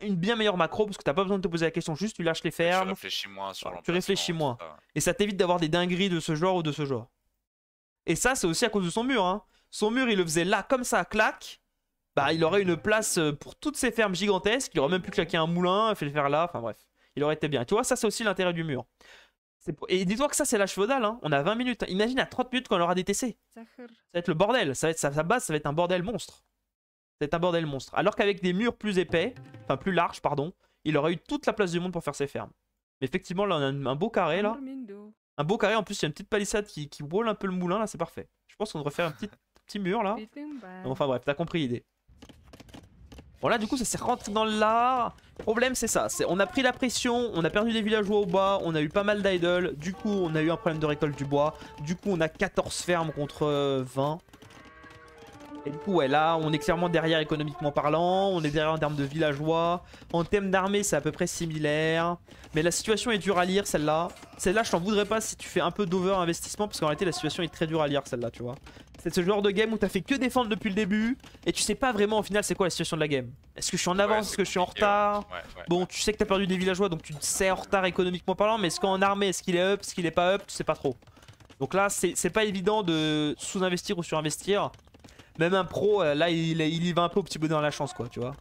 une bien meilleure macro parce que t'as pas besoin de te poser la question, juste tu lâches les fermes. Tu réfléchis moins Tu réfléchis moins. Et ça t'évite d'avoir des dingueries de ce genre ou de ce genre. Et ça, c'est aussi à cause de son mur. Hein. Son mur, il le faisait là, comme ça, claque Bah, il aurait une place euh, pour toutes ces fermes gigantesques. Il aurait même pu claquer un moulin, fait le faire là. Enfin bref, il aurait été bien. tu vois, ça, c'est aussi l'intérêt du mur. Et dis-toi que ça, c'est la chevaudale. Hein. On a 20 minutes. Imagine à 30 minutes qu'on aura des TC. Ça va être le bordel. Ça va être sa base, ça va être un bordel monstre. C'est aborder le monstre. Alors qu'avec des murs plus épais, enfin plus larges, pardon, il aurait eu toute la place du monde pour faire ses fermes. Mais effectivement, là, on a un beau carré, là. Un beau carré, en plus, il y a une petite palissade qui, qui wall un peu le moulin, là, c'est parfait. Je pense qu'on devrait faire un petit, petit mur, là. Enfin bref, t'as compris l'idée. Bon là du coup ça s'est rentré dans l'art. Problème c'est ça, on a pris la pression, on a perdu des villageois au bas, on a eu pas mal d'idoles, du coup on a eu un problème de récolte du bois, du coup on a 14 fermes contre 20. Euh, et du coup, ouais, là, on est clairement derrière économiquement parlant, on est derrière en termes de villageois. En thème d'armée, c'est à peu près similaire. Mais la situation est dure à lire, celle-là. Celle-là, je t'en voudrais pas si tu fais un peu d'over-investissement, parce qu'en réalité, la situation est très dure à lire, celle-là, tu vois. C'est ce genre de game où t'as fait que défendre depuis le début, et tu sais pas vraiment, au final, c'est quoi la situation de la game. Est-ce que je suis en avance, est-ce que je suis en retard Bon, tu sais que t'as perdu des villageois, donc tu sais en retard économiquement parlant, mais est-ce qu'en armée, est-ce qu'il est up, est-ce qu'il est pas up, tu sais pas trop. Donc là, c'est pas évident de sous-investir ou surinvestir. Même un pro, euh, là, il, y va un peu au petit bonheur la chance, quoi, tu vois.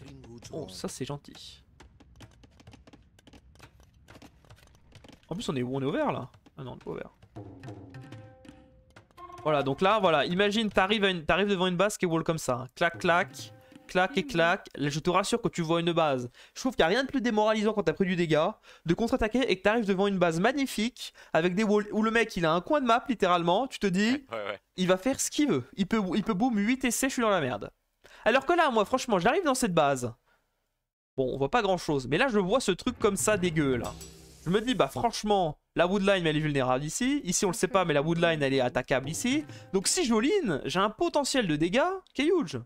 Oh, oh, ça, c'est gentil. En plus, on est où On est ouvert, là Ah non, on est pas Voilà, donc là, voilà. Imagine, t'arrives une... devant une base qui est comme ça. Clac, clac clac et mhm. clac. Je te rassure que tu vois une base. Je trouve qu'il n'y a rien de plus démoralisant quand t'as pris du dégât, de contre-attaquer et que t'arrives devant une base magnifique, avec des où le mec il a un coin de map littéralement, tu te dis, il va faire ce qu'il veut. Il peut, il peut 8 essais, je suis dans la merde. Alors que là, moi franchement, j'arrive dans cette base. Bon, on voit pas grand chose, mais là je vois ce truc comme ça dégueu Je me dis, bah franchement, la woodline elle est vulnérable ici. Ici on le sait pas, mais la woodline elle est attaquable ici. Donc si je all j'ai un potentiel de dégâts qui est huge.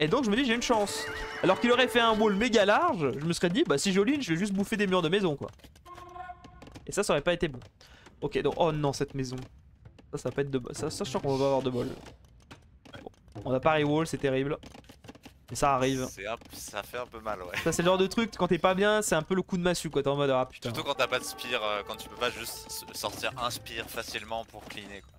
Et donc je me dis j'ai une chance. Alors qu'il aurait fait un wall méga large, je me serais dit bah si j'oline je vais juste bouffer des murs de maison quoi. Et ça ça aurait pas été bon. Ok donc oh non cette maison. Ça ça va pas être de ça, ça je qu'on va pas avoir de bol. On a pas wall c'est terrible. Mais ça arrive. Ça fait un peu mal ouais. Ça c'est le genre de truc quand t'es pas bien c'est un peu le coup de massue quoi t'es en mode ah putain. Surtout quand t'as pas de spire euh, quand tu peux pas juste sortir un spear facilement pour cleaner quoi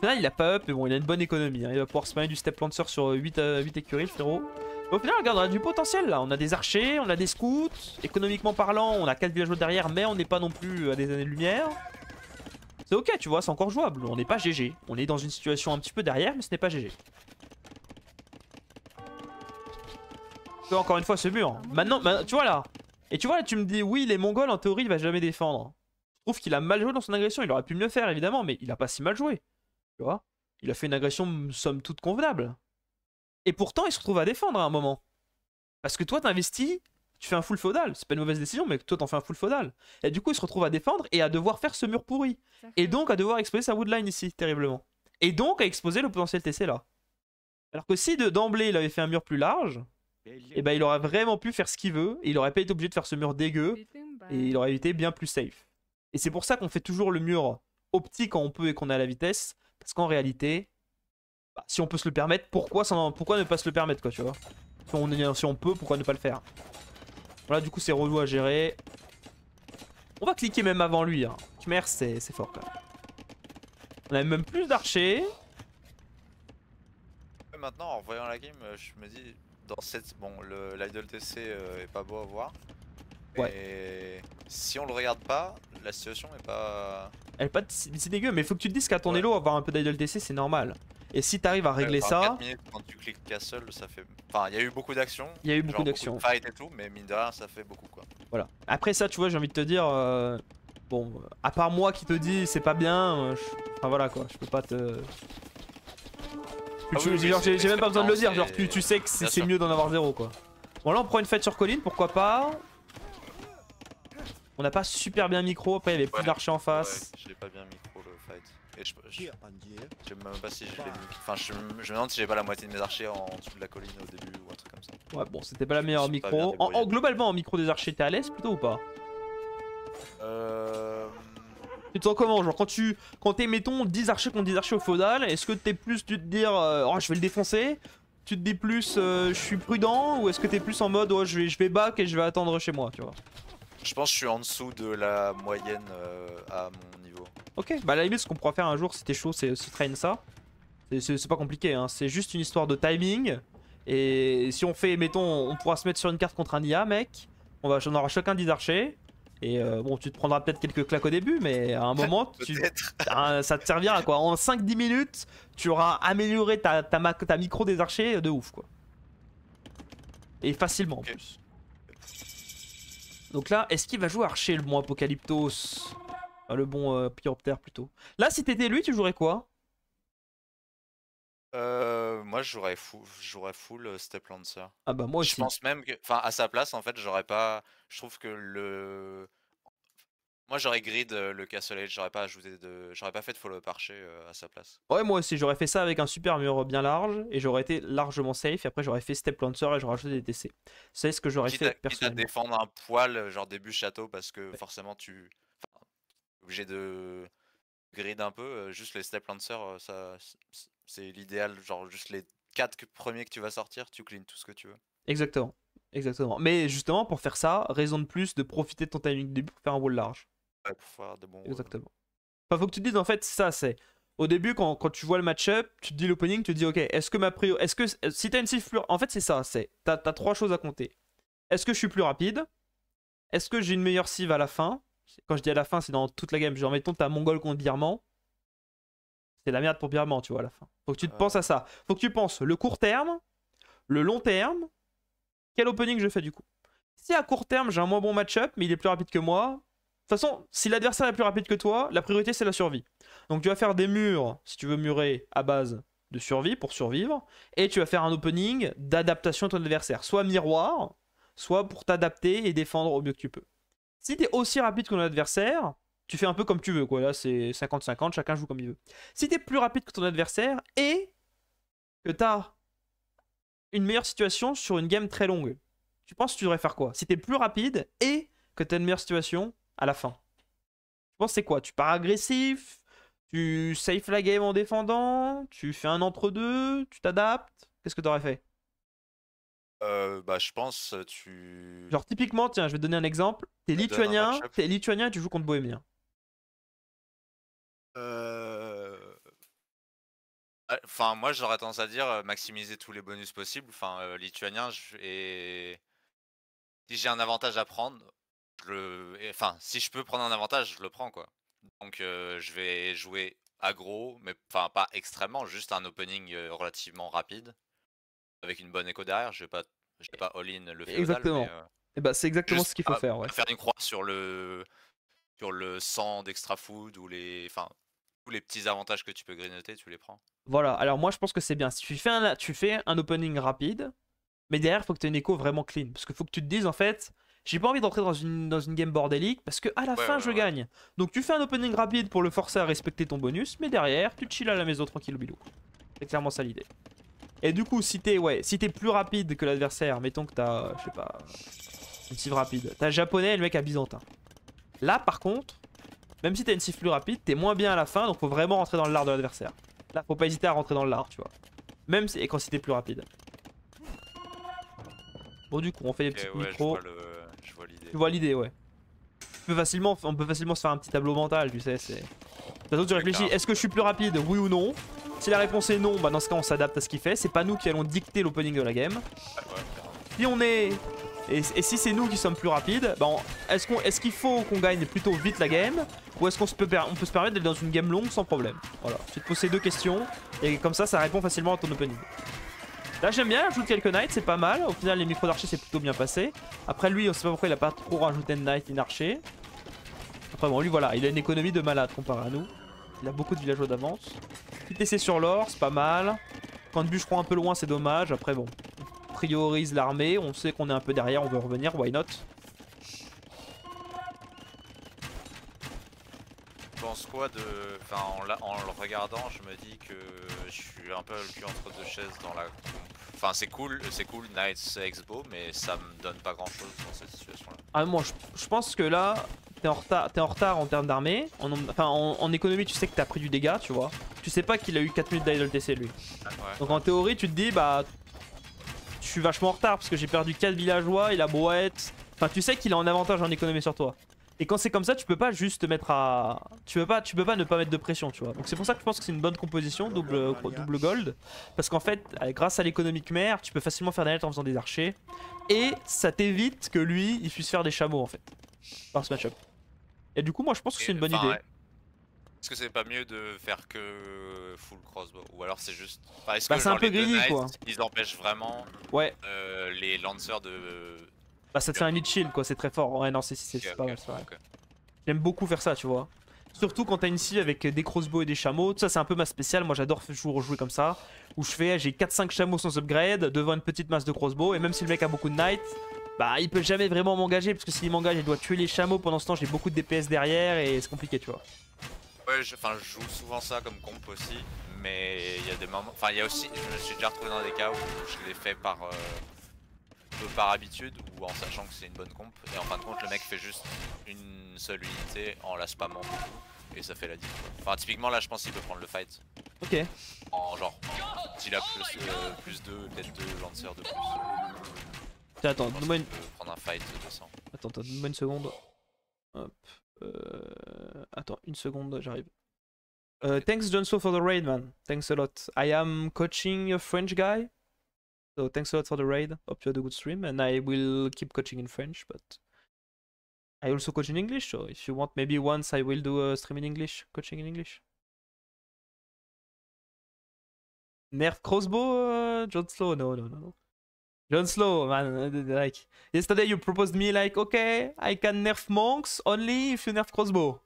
final, il a pas up, mais bon, il a une bonne économie. Hein. Il va pouvoir se du step lancer sur 8, euh, euh, écuries, frérot. au final, regarde, on a du potentiel là. On a des archers, on a des scouts. Économiquement parlant, on a 4 villageois derrière, mais on n'est pas non plus à des années-lumière. de C'est ok, tu vois, c'est encore jouable. On n'est pas GG. On est dans une situation un petit peu derrière, mais ce n'est pas GG. Encore une fois, ce mur. Maintenant, tu vois là. Et tu vois, là, tu me dis, oui, les Mongols, en théorie, il va jamais défendre. Je trouve qu'il a mal joué dans son agression. Il aurait pu mieux faire, évidemment, mais il a pas si mal joué. Il a fait une agression, somme toute, convenable. Et pourtant, il se retrouve à défendre à un moment. Parce que toi, t'investis, tu fais un full faudal C'est pas une mauvaise décision, mais toi, t'en fais un full faudal Et du coup, il se retrouve à défendre et à devoir faire ce mur pourri. Et donc, à devoir exposer sa woodline ici, terriblement. Et donc, à exposer le potentiel TC là. Alors que si d'emblée, il avait fait un mur plus large, et eh ben, il aurait vraiment pu faire ce qu'il veut. il aurait pas été obligé de faire ce mur dégueu. Et il aurait été bien plus safe. Et c'est pour ça qu'on fait toujours le mur optique quand on peut et qu'on a la vitesse. Parce qu'en réalité, bah, si on peut se le permettre, pourquoi, ne pas se le permettre, quoi, tu vois si on, peut, pourquoi ne pas le faire Voilà, du coup, c'est relou à gérer. On va cliquer même avant lui. Hein. Khmer, c'est fort, quand même. On a même plus d'archers. Maintenant, en voyant la game, euh, je me dis, dans cette... Bon, l'idol TC euh, est pas beau à voir. Ouais. Et si on le regarde pas, la situation est pas. Elle est pas c'est dégueu, mais faut que tu te dises qu'à ton élo, avoir un peu d'idle DC, c'est normal. Et si t'arrives à régler ça. minutes, quand tu cliques castle, ça fait. Enfin, il y a eu beaucoup d'actions. Il y a eu beaucoup d'actions. Fight et tout, mais mine de rien, ça fait beaucoup quoi. Voilà. Après ça, tu vois, j'ai envie de te dire. Euh, bon, à part moi qui te dis c'est pas bien, euh, enfin voilà quoi, je peux pas te. Ah j'ai même pas besoin de le dire, genre tu, tu sais que c'est mieux d'en avoir zéro quoi. Bon là on prend une fête sur colline, pourquoi pas. On n'a pas super bien micro, après il y avait plus d'archers en face. Ouais, j'ai pas bien micro le fight. Et je, pas me demande si j'ai pas la moitié de mes archers en dessous de la colline au début ou un truc comme ça. Ouais, bon, c'était pas la meilleure micro. globalement, en micro des archers, t'es à l'aise plutôt ou pas Euh. Tu te sens comment Genre, quand tu quand t'es, mettons, 10 archers contre 10 archers au faudal, est-ce que t'es plus, tu te dire, euh, oh, je vais le défoncer tu te dis plus euh, je suis prudent ou est-ce que t'es plus en mode oh, je vais je vais back et je vais attendre chez moi tu vois je pense que je suis en dessous de la moyenne euh, à mon niveau. Ok, bah à la limite, ce qu'on pourra faire un jour si t'es chaud, c'est se train ça. C'est pas compliqué, hein. c'est juste une histoire de timing. Et si on fait, mettons, on pourra se mettre sur une carte contre un IA, mec. On, va, aura chacun 10 archers. Et euh, bon, tu te prendras peut-être quelques claques au début, mais à un moment, tu, ah, ça te servira quoi. En 5-10 minutes, tu auras amélioré ta, micro des archers de ouf quoi. Et facilement en plus. Donc là, est-ce qu'il va jouer Archer, le bon Apocalyptos Le bon euh, Pyropter, plutôt. Là, si t'étais lui, tu jouerais quoi euh, moi, j'aurais jouerais j'aurais full euh, Step Lancer. Ah bah moi Je pense même que, enfin, à sa place, en fait, j'aurais pas. Je trouve que le moi j'aurais grid euh, le Castle j'aurais pas ajouté de. J'aurais pas fait de follow parché euh, à sa place. Ouais moi aussi j'aurais fait ça avec un super mur bien large et j'aurais été largement safe et après j'aurais fait Step Lancer et j'aurais ajouté des TC. C'est ce que j'aurais fait à, personnellement. à défendre un poil genre début château parce que forcément tu. obligé de grid un peu, euh, juste les Step Lancer ça c'est l'idéal, genre juste les 4 premiers que tu vas sortir, tu clean tout ce que tu veux. Exactement. Exactement. Mais justement, pour faire ça, raison de plus de profiter de ton timing début pour faire un wall large. Euh, Exactement. Enfin, faut que tu te dises en fait ça c'est. Au début, quand, tu vois le match-up, tu te dis l'opening, tu te dis ok, est-ce que ma prio, est-ce que euh, si t'as une plus... en fait c'est ça, c'est t'as trois choses à compter. Est-ce que je suis plus rapide Est-ce que j'ai une meilleure sieve à la fin Quand je dis à la fin, c'est dans toute la game. Genre mettons t'as Mongol contre Birman, c'est la merde pour Birman, tu vois à la fin. Faut que tu te penses à euh. ça. Faut que tu penses le court terme, le long terme, quel opening je fais du coup. Si à court terme j'ai un moins bon match-up, mais il est plus rapide que moi, de toute façon, si l'adversaire est plus rapide que toi, la priorité c'est la survie. Donc tu vas faire des murs, si tu veux murer, à base de survie pour survivre, et tu vas faire un opening d'adaptation à ton adversaire, soit miroir, soit pour t'adapter et défendre au mieux que tu peux. Si t'es aussi rapide que ton adversaire, tu fais un peu comme tu veux, quoi. Là c'est 50-50, chacun joue comme il veut. Si t'es plus rapide que ton adversaire et que tu as une meilleure situation sur une game très longue, tu penses que tu devrais faire quoi Si t'es plus rapide et que tu une meilleure situation, à la fin. Tu penses c'est quoi Tu pars agressif Tu safe la game en défendant Tu fais un entre-deux Tu t'adaptes Qu'est-ce que t'aurais fait euh, bah, je pense euh, tu. Genre, typiquement, tiens, je vais donner un exemple. T'es bah, lituanien, t'es lituanien et tu joues contre bohémien. Euh... Ah, enfin, moi, j'aurais tendance à dire euh, maximiser tous les bonus possibles. Enfin, lituanien, je... et si j'ai un avantage à prendre, enfin, si je peux prendre un avantage, je le prends quoi. Donc euh, je vais jouer aggro, mais enfin pas extrêmement, juste un opening euh, relativement rapide avec une bonne écho derrière. Je vais pas, je vais pas all-in le faire Exactement. et euh, eh bah ben, c'est exactement ce qu'il faut faire. Faire une croix sur le sur le sang d'extra food ou les, enfin tous les petits avantages que tu peux grignoter, tu les prends. Voilà. Alors moi je pense que c'est bien. Si tu fais un, tu fais un opening rapide, mais derrière il faut que tu aies une écho vraiment clean, parce que faut que tu te dises en fait j'ai pas envie d'entrer dans une, dans une game bordélique parce que à la fin je gagne. Donc tu fais un opening rapide pour le forcer à respecter ton bonus, mais derrière tu chill à la maison tranquille bilou. C'est clairement ça l'idée. Et du coup, si t'es ouais, si plus rapide que l'adversaire, mettons que t'as, euh, je sais pas, une cifre rapide, t'as japonais et le mec à byzantin. Là par contre, même si t'as une cifre plus rapide, t'es moins bien à la fin, donc faut vraiment rentrer dans le lard de l'adversaire. Là, faut pas hésiter à rentrer dans le lard, tu vois. Même si, et quand c'était plus rapide. Bon, du coup, on fait des petits eh micros je vois l'idée. vois l'idée, ouais. facilement, on peut facilement se faire un petit tableau mental, tu sais. C'est... Bah, tu réfléchis, est-ce que je suis plus rapide, oui ou non Si la réponse est non, bah dans ce cas, on s'adapte à ce qu'il fait. C'est pas nous qui allons dicter l'opening de la game. Si on est... Et, si c'est nous qui sommes plus rapides, bah est-ce, qu'on, est-ce qu'il faut qu'on gagne plutôt vite la game Ou est-ce qu'on se peut, on peut se permettre d'être dans une game longue sans problème Voilà, tu te poses deux questions et comme ça, ça répond facilement à ton opening. Là j'aime bien, j'ajoute quelques knights, c'est pas mal. Au final les micros d'archer c'est plutôt bien passé. Après lui on sait pas pourquoi il a pas trop rajouté de knight in archer. Après bon lui voilà, il a une économie de malade comparé à nous. Il a beaucoup de villageois d'avance. Petit essai sur l'or, c'est pas mal. Quand le bûcheron un peu loin c'est dommage. Après bon, on priorise l'armée, on sait qu'on est un peu derrière, on veut revenir, why not Je pense euh, enfin en, en le regardant, je me dis que je suis un peu le cul entre deux chaises dans la Enfin, c'est cool, c'est cool, Knights Expo, mais ça me donne pas grand chose dans cette situation là. Ah, moi je, pense que là, t'es en, retard, en retard en termes d'armée. En, enfin, en, économie, tu sais que t'as pris du dégât, tu vois. Tu sais pas qu'il a eu 4 minutes d'idle TC lui. Donc en théorie, tu te dis, bah. Je suis vachement en retard parce que j'ai perdu 4 villageois, il a boîte. Enfin, tu sais qu'il a un avantage en économie sur toi. Et quand c'est comme ça, tu peux pas juste te mettre à... Tu peux pas, tu peux pas ne pas mettre de pression, tu vois. Donc c'est pour ça que je pense que c'est une bonne composition, double, double gold. Parce qu'en fait, euh, grâce à l'économique mère, tu peux facilement faire des nettes en faisant des archers. Et ça t'évite que lui, il puisse faire des chameaux, en fait. Par ce match-up. Et du coup, moi, je pense que c'est une bonne idée. Est-ce que c'est pas mieux de faire que full crossbow Ou alors c'est juste. bah, c'est un peu les quoi. ils empêchent vraiment ouais. Euh, les lanceurs de, bah ça te fait un mid shield quoi, c'est très fort. Ouais non c'est c'est pas ça. J'aime beaucoup faire ça tu vois. Surtout quand t'as une cible avec des crossbows et des chameaux, ça c'est un peu ma spéciale, moi j'adore toujours jouer comme ça. Où je fais, j'ai 4-5 chameaux sans upgrade, devant une petite masse de crossbows, et même si le mec a beaucoup de knights, bah il peut jamais vraiment m'engager, parce que s'il m'engage il doit tuer les chameaux, pendant ce temps j'ai beaucoup de DPS derrière, et c'est compliqué tu vois. Ouais, je, je joue souvent ça comme comp aussi, mais il y a des moments... Enfin il y a aussi, je me suis déjà retrouvé dans des cas où je l'ai fait par... Euh, par habitude ou en sachant que c'est une bonne comp. Et en fin de compte, le mec fait juste une seule unité en la spammant et ça fait la diff. Enfin, typiquement là, je pense qu'il peut prendre le fight. Ok. En genre, s'il a plus, euh, 2, peut-être 2 lanceurs de plus. Tiens, attends, donne-moi une. prendre un fight de 200. Attends, attends donne-moi une seconde. Hop. Euh... Attends, une seconde, j'arrive. Euh, thanks, Johnso for the raid, man. Thanks a lot. I am coaching a French guy. So thanks a lot for the raid. Hope you had a good stream, and I will keep coaching in French, but I also coach in English. So if you want, maybe once I will do a stream in English, coaching in English. Nerf crossbow, uh, John Slow. No, no, no, no. John Slow, man. Uh, like yesterday, you proposed me like, okay, I can nerf monks only if you nerf crossbow.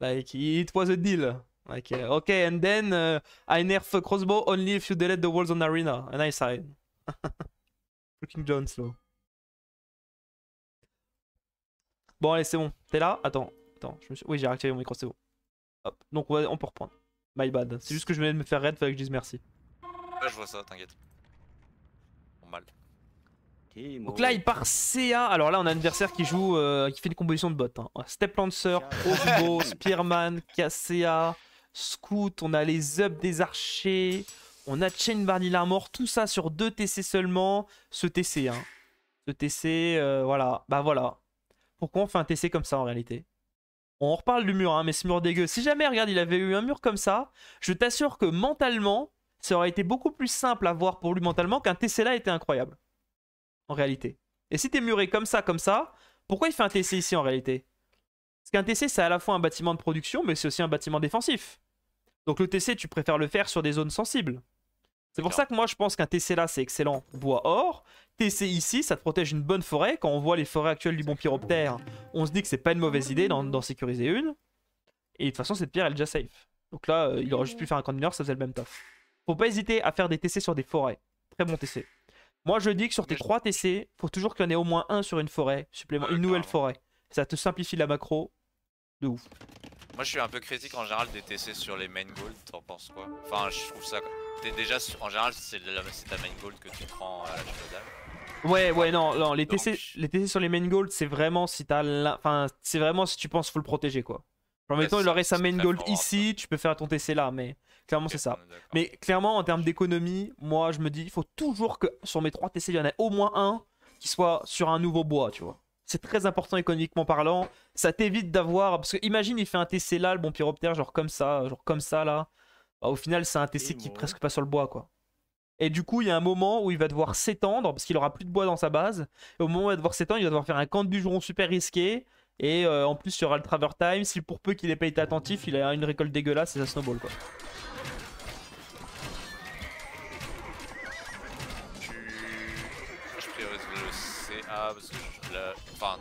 Like it was a deal. Like uh, okay, and then uh, I nerf crossbow only if you delete the walls on arena, and I signed. Fucking Jones, là. Bon, allez, c'est bon. T'es là Attends, attends. Oui, j'ai réactivé mon micro, c'est bon. Hop, donc on, peut reprendre. My bad. C'est juste que je venais de me faire raid, fallait que je dise merci. Là, je vois ça, t'inquiète. Mal. donc là, il part CA. Alors là, on a un adversaire qui joue, euh, qui fait une composition de bots. Hein. Step Lancer, Spearman, KCA, Scout. On a les up des archers. On a Chain Barney mort tout ça sur deux TC seulement. Ce TC, hein. Ce TC, euh, voilà. Bah voilà. Pourquoi on fait un TC comme ça en réalité On reparle du mur, hein, mais ce mur dégueu. Si jamais, regarde, il avait eu un mur comme ça, je t'assure que mentalement, ça aurait été beaucoup plus simple à voir pour lui mentalement qu'un TC là était incroyable. En réalité. Et si t'es muré comme ça, comme ça, pourquoi il fait un TC ici en réalité Parce qu'un TC, c'est à la fois un bâtiment de production, mais c'est aussi un bâtiment défensif. Donc le TC, tu préfères le faire sur des zones sensibles. C'est pour ça que moi je pense qu'un TC-là c'est excellent bois-or. TC ici, ça te protège une bonne forêt. Quand on voit les forêts actuelles du bon pyroptère, on se dit que c'est pas une mauvaise idée d'en sécuriser une. Et de toute façon, cette pierre elle est déjà safe. Donc là, euh, il aurait juste pu faire un camp mineur, ça faisait le même taf. Faut pas hésiter à faire des TC sur des forêts. Très bon TC. Moi je dis que sur tes 3 TC, faut toujours qu'il y en ait au moins un sur une forêt, supplément, une nouvelle forêt. Ça te simplifie la macro de ouf. Moi je suis un peu critique en général des TC sur les main gold, t'en penses quoi Enfin je trouve ça... déjà en général c'est ta main gold que tu prends à la dame. Ouais ouais non, non les, TC, les TC sur les main gold c'est vraiment si t'as enfin c'est vraiment si tu penses faut le protéger quoi. En même temps il aurait sa main gold ici, hein. tu peux faire ton TC là mais clairement c'est ça. Mais clairement en termes d'économie, moi je me dis il faut toujours que sur mes 3 TC il y en ait au moins un qui soit sur un nouveau bois tu vois. C'est très important économiquement parlant. Ça t'évite d'avoir. Parce que imagine, il fait un TC là, le bon pyroptère, genre comme ça, genre comme ça là. Bah, au final, c'est un TC qui est presque pas sur le bois, quoi. Et du coup, il y a un moment où il va devoir s'étendre, parce qu'il aura plus de bois dans sa base. Et au moment où il va devoir s'étendre, il va devoir faire un camp de bûcheron super risqué. Et euh, en plus, il y aura le Traverse Time. Si pour peu qu'il ait pas été attentif, il a une récolte dégueulasse et ça snowball, quoi. quoi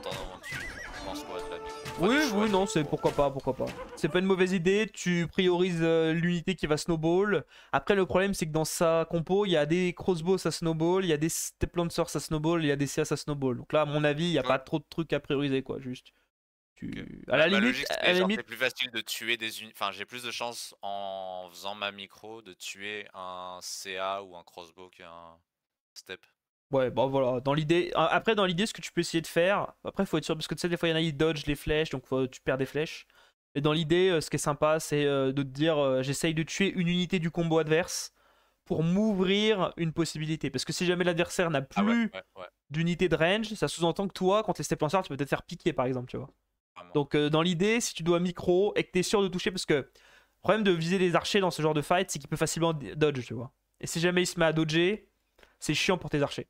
Oui, oui, non, c'est pourquoi pas, pourquoi pas. C'est pas une mauvaise idée, tu priorises euh, l'unité qui va snowball. Après, le problème, c'est que dans sa compo, il y a des crossbows, à snowball, il y a des step lancers, à snowball, il y a des CA, à snowball. Donc là, à mon avis, il n'y a pas trop de trucs à prioriser, quoi, juste. À la bah, plus facile de tuer des unités. Enfin, j'ai plus de chance en faisant ma micro de tuer un CA ou un crossbow qu'un step. Ouais, bon voilà, dans l'idée. Après, dans l'idée, ce que tu peux essayer de faire, après, faut être sûr, parce que tu sais, des fois, il y en a, ils dodge les flèches, donc tu perds des flèches. Et dans l'idée, euh, ce qui est sympa, c'est euh, de te dire, euh, j'essaye de tuer une unité du combo adverse pour m'ouvrir une possibilité. Parce que si jamais l'adversaire n'a ah plus d'unité de range, ça sous-entend que toi, quand t'es step lancer, tu peux peut-être faire piquer, par exemple, tu vois. Ah, donc, dans l'idée, si tu dois micro et que t'es sûr de toucher, parce que le problème de viser les archers dans ce genre de fight, c'est qu'il peut facilement dodge, tu vois. Et si jamais il se met à dodger, c'est chiant pour tes archers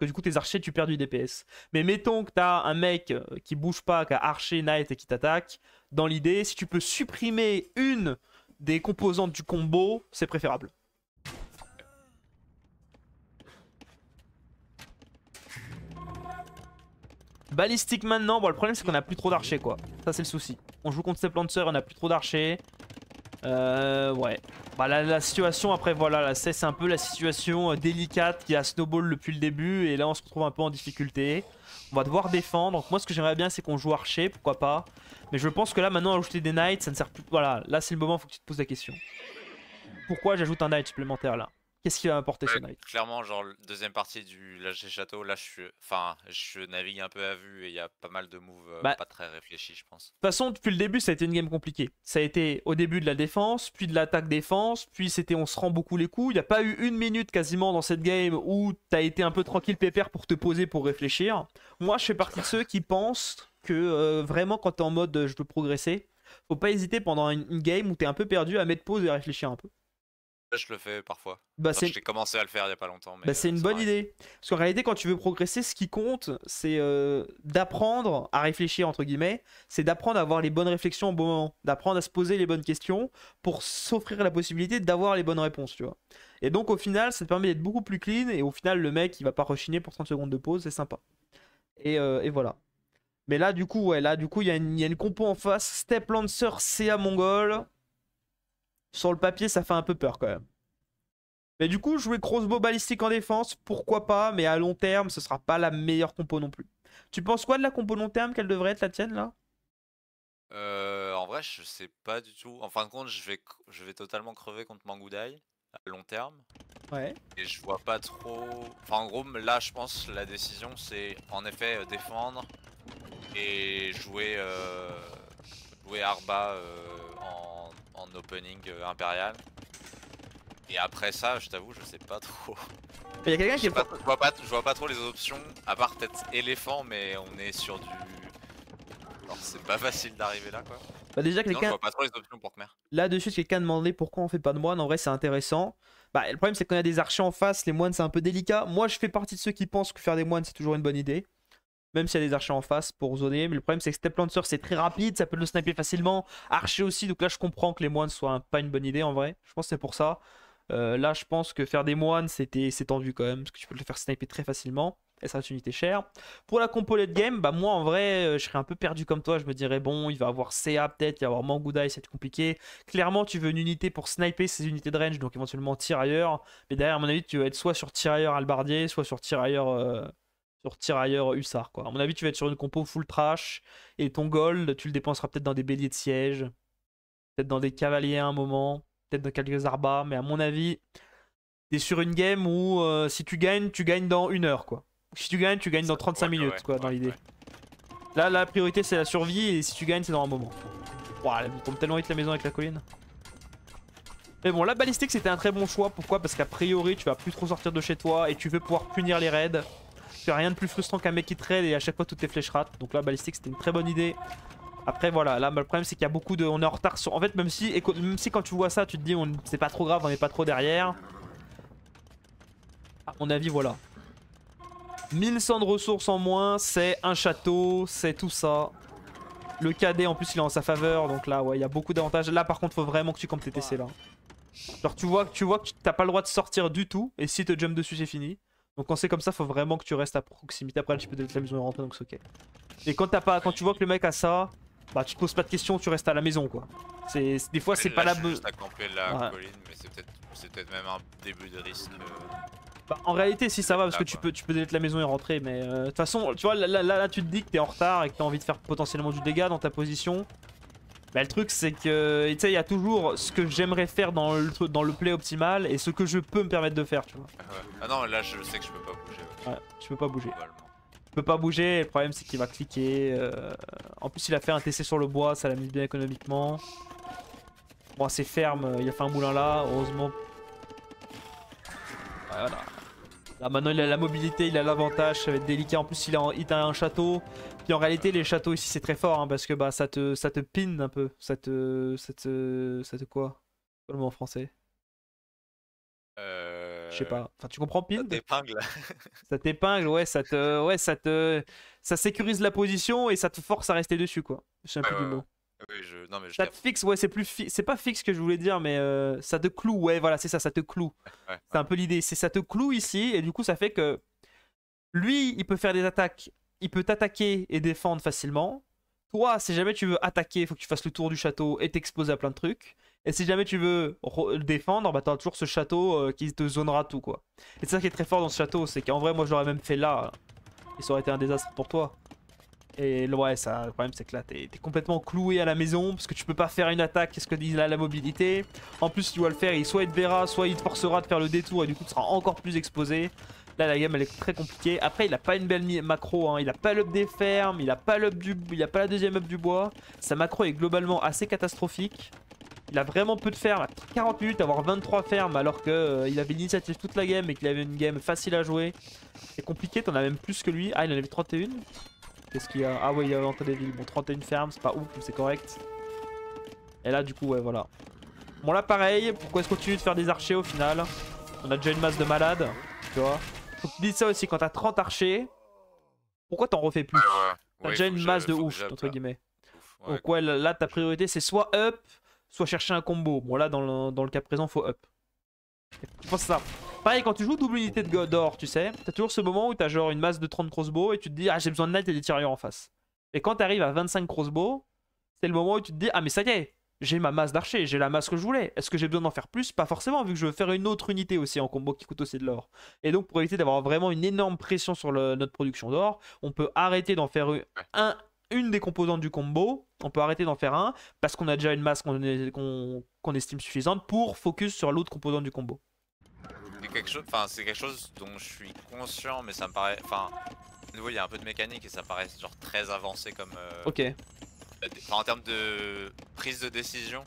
que du coup, tes archers, tu perds du DPS. Mais mettons que t'as un mec euh, qui bouge pas, qui a archer, knight et qui t'attaque. Dans l'idée, si tu peux supprimer une des composantes du combo, c'est préférable. Balistique maintenant, bon le problème c'est qu'on a plus trop d'archers quoi. Ça c'est le souci. On joue contre ces planteurs, on a plus trop d'archers. Euh, ouais. Bah, la, situation, après, voilà, c'est un peu la situation euh, délicate qui a snowball depuis le début. Et là, on se retrouve un peu en difficulté. On va devoir défendre. Donc, moi, ce que j'aimerais bien, c'est qu'on joue archer, pourquoi pas. Mais je pense que là, maintenant, ajouter des knights, ça ne sert plus. Voilà, là, c'est le moment, faut que tu te poses la question. Pourquoi j'ajoute un knight supplémentaire là Qu'est-ce qui va m'apporter ce night Clairement, genre, deuxième partie du lâcher château, là, je, suis... enfin, je navigue un peu à vue et il y a pas mal de moves euh, bah, pas très réfléchis, je pense. De toute façon, depuis le début, ça a été une game compliquée. Ça a été au début de la défense, puis de l'attaque-défense, puis c'était on se rend beaucoup les coups. Il n'y a pas eu une minute quasiment dans cette game où tu as été un peu tranquille, pépère, pour te poser, pour réfléchir. Moi, je fais partie de ceux qui pensent que euh, vraiment, quand tu es en mode euh, je veux progresser, faut pas hésiter pendant une, game où tu es un peu perdu à mettre pause et réfléchir un peu. Je le fais parfois. Bah, j'ai commencé à le faire il n'y a pas longtemps. Bah, c'est euh, une bonne idée. Parce qu'en réalité, quand tu veux progresser, ce qui compte, c'est euh, d'apprendre à réfléchir, entre guillemets. C'est d'apprendre à avoir les bonnes réflexions au bon moment. D'apprendre à se poser les bonnes questions pour s'offrir la possibilité d'avoir les bonnes réponses, tu vois. Et donc, au final, ça te permet d'être beaucoup plus clean. Et au final, le mec, il va pas rechigner pour 30 secondes de pause. C'est sympa. Euh, et, voilà. Mais là, du coup, ouais, là, du coup, il y, a une compo en face. Step Lancer, CA Mongol sur le papier, ça fait un peu peur quand même. Mais du coup, jouer crossbow balistique en défense, pourquoi pas, mais à long terme, ce sera pas la meilleure compo non plus. Tu penses quoi de la compo long terme Quelle devrait être la tienne là euh, En vrai, je sais pas du tout. En fin de compte, je vais, je vais totalement crever contre Mangoudai à long terme. Ouais. Et je vois pas trop. Enfin, en gros, là, je pense la décision, c'est en effet euh, défendre et jouer, euh, jouer Arba en en opening euh, impérial. Et après ça, je t'avoue, je sais pas trop. Il y a quelqu'un qui je, vois pas, trop les options, à part peut-être éléphant, mais on est sur du. Alors c'est pas facile d'arriver là quoi. Bah déjà quelqu'un. Je pas trop les options pour Khmer. Là-dessus, quelqu'un demandé pourquoi on fait pas de moine. En vrai, c'est intéressant. Bah, le problème, c'est qu'on a des archers en face, les moines, c'est un peu délicat. Moi, je fais partie de ceux qui pensent que faire des moines, c'est toujours une bonne idée. Même s'il y a des archers en face pour zoner. Mais le problème, c'est que Step Lancer, c'est très rapide. Ça peut le sniper facilement. Archer aussi. Donc là, je comprends que les moines soient pas une bonne idée en vrai. Je pense que c'est pour ça. Euh, là, je pense que faire des moines, c'était c'est tendu quand même. Parce que tu peux le faire sniper très facilement. Et ça une unité chère. Pour la late game, bah moi en vrai, euh, je serais un peu perdu comme toi. Je me dirais, bon, il va avoir CA peut-être, il va avoir Mangudai, c'est compliqué. Clairement, tu veux une unité pour sniper ces unités de range, donc éventuellement tirailleur. Mais derrière, à mon avis, tu vas être soit sur tirailleur albardier, soit sur tirailleur. Euh, sur ailleurs hussard. Quoi. À mon avis, tu vas être sur une compo full trash et ton gold, tu le dépenseras peut-être dans des béliers de siège, peut-être dans des cavaliers à un moment, peut-être dans quelques arbas, mais à mon avis, t'es sur une game où euh, si tu gagnes, tu gagnes dans une heure. quoi. Si tu gagnes, tu gagnes dans 35 minutes, quoi, dans l'idée. Là, la priorité, c'est la survie et si tu gagnes, c'est dans un moment. Wouah elle tombe tellement vite la maison avec la colline. Mais bon, la balistique, c'était un très bon choix. Pourquoi Parce qu'a priori, tu vas plus trop sortir de chez toi et tu veux pouvoir punir les raids rien de plus frustrant qu'un mec qui trade et à chaque fois toutes tes flèches ratent. Donc là, balistique, c'était une très bonne idée. Après voilà, là le problème c'est qu'il y a beaucoup de... On est en retard sur... En fait même si, et même si quand tu vois ça tu te dis on... c'est pas trop grave, on est pas trop derrière. À mon avis voilà. 1100 de ressources en moins, c'est un château, c'est tout ça. Le cadet, en plus il est en sa faveur, donc là ouais il y a beaucoup d'avantages. Là par contre faut vraiment que tu comptes tes TC là. Genre tu vois, tu vois que t'as pas le droit de sortir du tout, et si te jump dessus c'est fini. Donc quand c'est comme ça, faut vraiment que tu restes à proximité. Après, tu peux de la maison et rentrer, donc c'est ok. Et quand, as pas, quand tu vois que le mec a ça, bah tu te poses pas de questions, tu restes à la maison quoi. C'est des fois c'est pas la bonne. mais c'est peut-être même un début de risque. Euh. Bah, en réalité si ça va parce que tu peux tu peux la maison et rentrer mais euh, de toute façon tu vois là, là tu te dis que t'es en retard et que t'as envie de faire potentiellement du dégât dans ta position bah, le truc, c'est que, tu sais, il y a toujours ce que j'aimerais faire dans le, dans le play optimal et ce que je peux me permettre de faire, tu vois. Ah, ah non, là, je sais que je peux pas bouger. Ouais, tu peux pas bouger. Je peux pas bouger, le problème, c'est qu'il va cliquer. Euh, en plus, il a fait un TC sur le bois, ça l'a mis bien économiquement. Bon, c'est ferme, euh, il a fait un moulin là, heureusement. Voilà. Là, maintenant, il a la mobilité, il a l'avantage, ça va être délicat. En plus, il a, un château en réalité, les châteaux ici, c'est très fort hein, parce que bah, ça, te, ça te pine un peu. Ça te. Ça ça te quoi en français. Je sais euh, pas. Enfin, tu comprends pin Ça t'épingle. ça t'épingle, ouais, ça te. Ouais, ça te. Ça sécurise la position et ça te force à rester dessus, quoi. Ah je sais plus du mot. ça te fixe, ouais, c'est plus c'est pas fixe que je voulais dire, mais euh, ça te cloue, ouais, voilà, c'est ça, ça te cloue. C'est un peu l'idée, c'est ça te cloue ici, et du coup, ça fait que lui, il peut faire des attaques il peut t'attaquer et défendre facilement. Toi, si jamais tu veux attaquer, il faut que tu fasses le tour du château et t'exposer à plein de trucs. Et si jamais tu veux le défendre, bah t'auras toujours ce château euh, qui te zonera tout quoi. Et c'est ça qui est très fort dans ce château, c'est qu'en vrai moi j'aurais même fait là. Et ça aurait été un désastre pour toi. Et ouais, ça, le problème c'est que là t'es es complètement cloué à la maison parce que tu peux pas faire une attaque, qu'est-ce que dit la mobilité. En plus tu dois le faire, il soit il te verra, soit il te forcera de faire le détour et du coup tu seras encore plus exposé. Là, la game elle est très compliquée. Après, il a pas une belle macro. Hein. Il a pas l'up des fermes. Il a pas l'up du, il a pas la deuxième up du bois. Sa macro est globalement assez catastrophique. Il a vraiment peu de fermes. 40 minutes, avoir 23 fermes alors qu'il euh, il avait l'initiative toute la game et qu'il avait une game facile à jouer. C'est compliqué, t'en as même plus que lui. Ah, il en avait 31. Qu'est-ce qu'il y a Ah ouais, il y a l'entrée des villes. Bon, 31 fermes, c'est pas ouf, c'est correct. Et là, du coup, ouais, voilà. Bon, là, pareil, pourquoi est-ce qu'on continue de faire des archers au final On a déjà une masse de malades, tu vois. Dis ça aussi, quand t'as 30 archers, pourquoi t'en refais plus T'as déjà une masse de ouf, entre guillemets. Donc ouais, là, ta priorité, c'est soit up, soit chercher un combo. Bon, là, dans le, dans le cas présent, faut up. Je pense ça. Pareil, quand tu joues double unité de d'or, tu sais, t'as toujours ce moment où t'as genre une masse de 30 crossbows et tu te dis, ah, j'ai besoin de knight et des tirailleurs en face. Et quand t'arrives à 25 crossbows, c'est le moment où tu te dis, ah, mais ça y est, j'ai ma masse d'archer, j'ai la masse que je voulais. Est-ce que j'ai besoin d'en faire plus Pas forcément, vu que je veux faire une autre unité aussi en combo qui coûte aussi de l'or. Et donc, pour éviter d'avoir vraiment une énorme pression sur notre production d'or, on peut arrêter d'en faire une des composantes du combo, on peut arrêter d'en faire un, parce qu'on a déjà une masse qu'on estime suffisante pour focus sur l'autre composante du combo. C'est quelque, chose, quelque chose dont je suis conscient, mais ça me paraît... Enfin, il y a un peu de mécanique et ça paraît genre très avancé comme... Euh, ok. Bah, en termes de prise de décision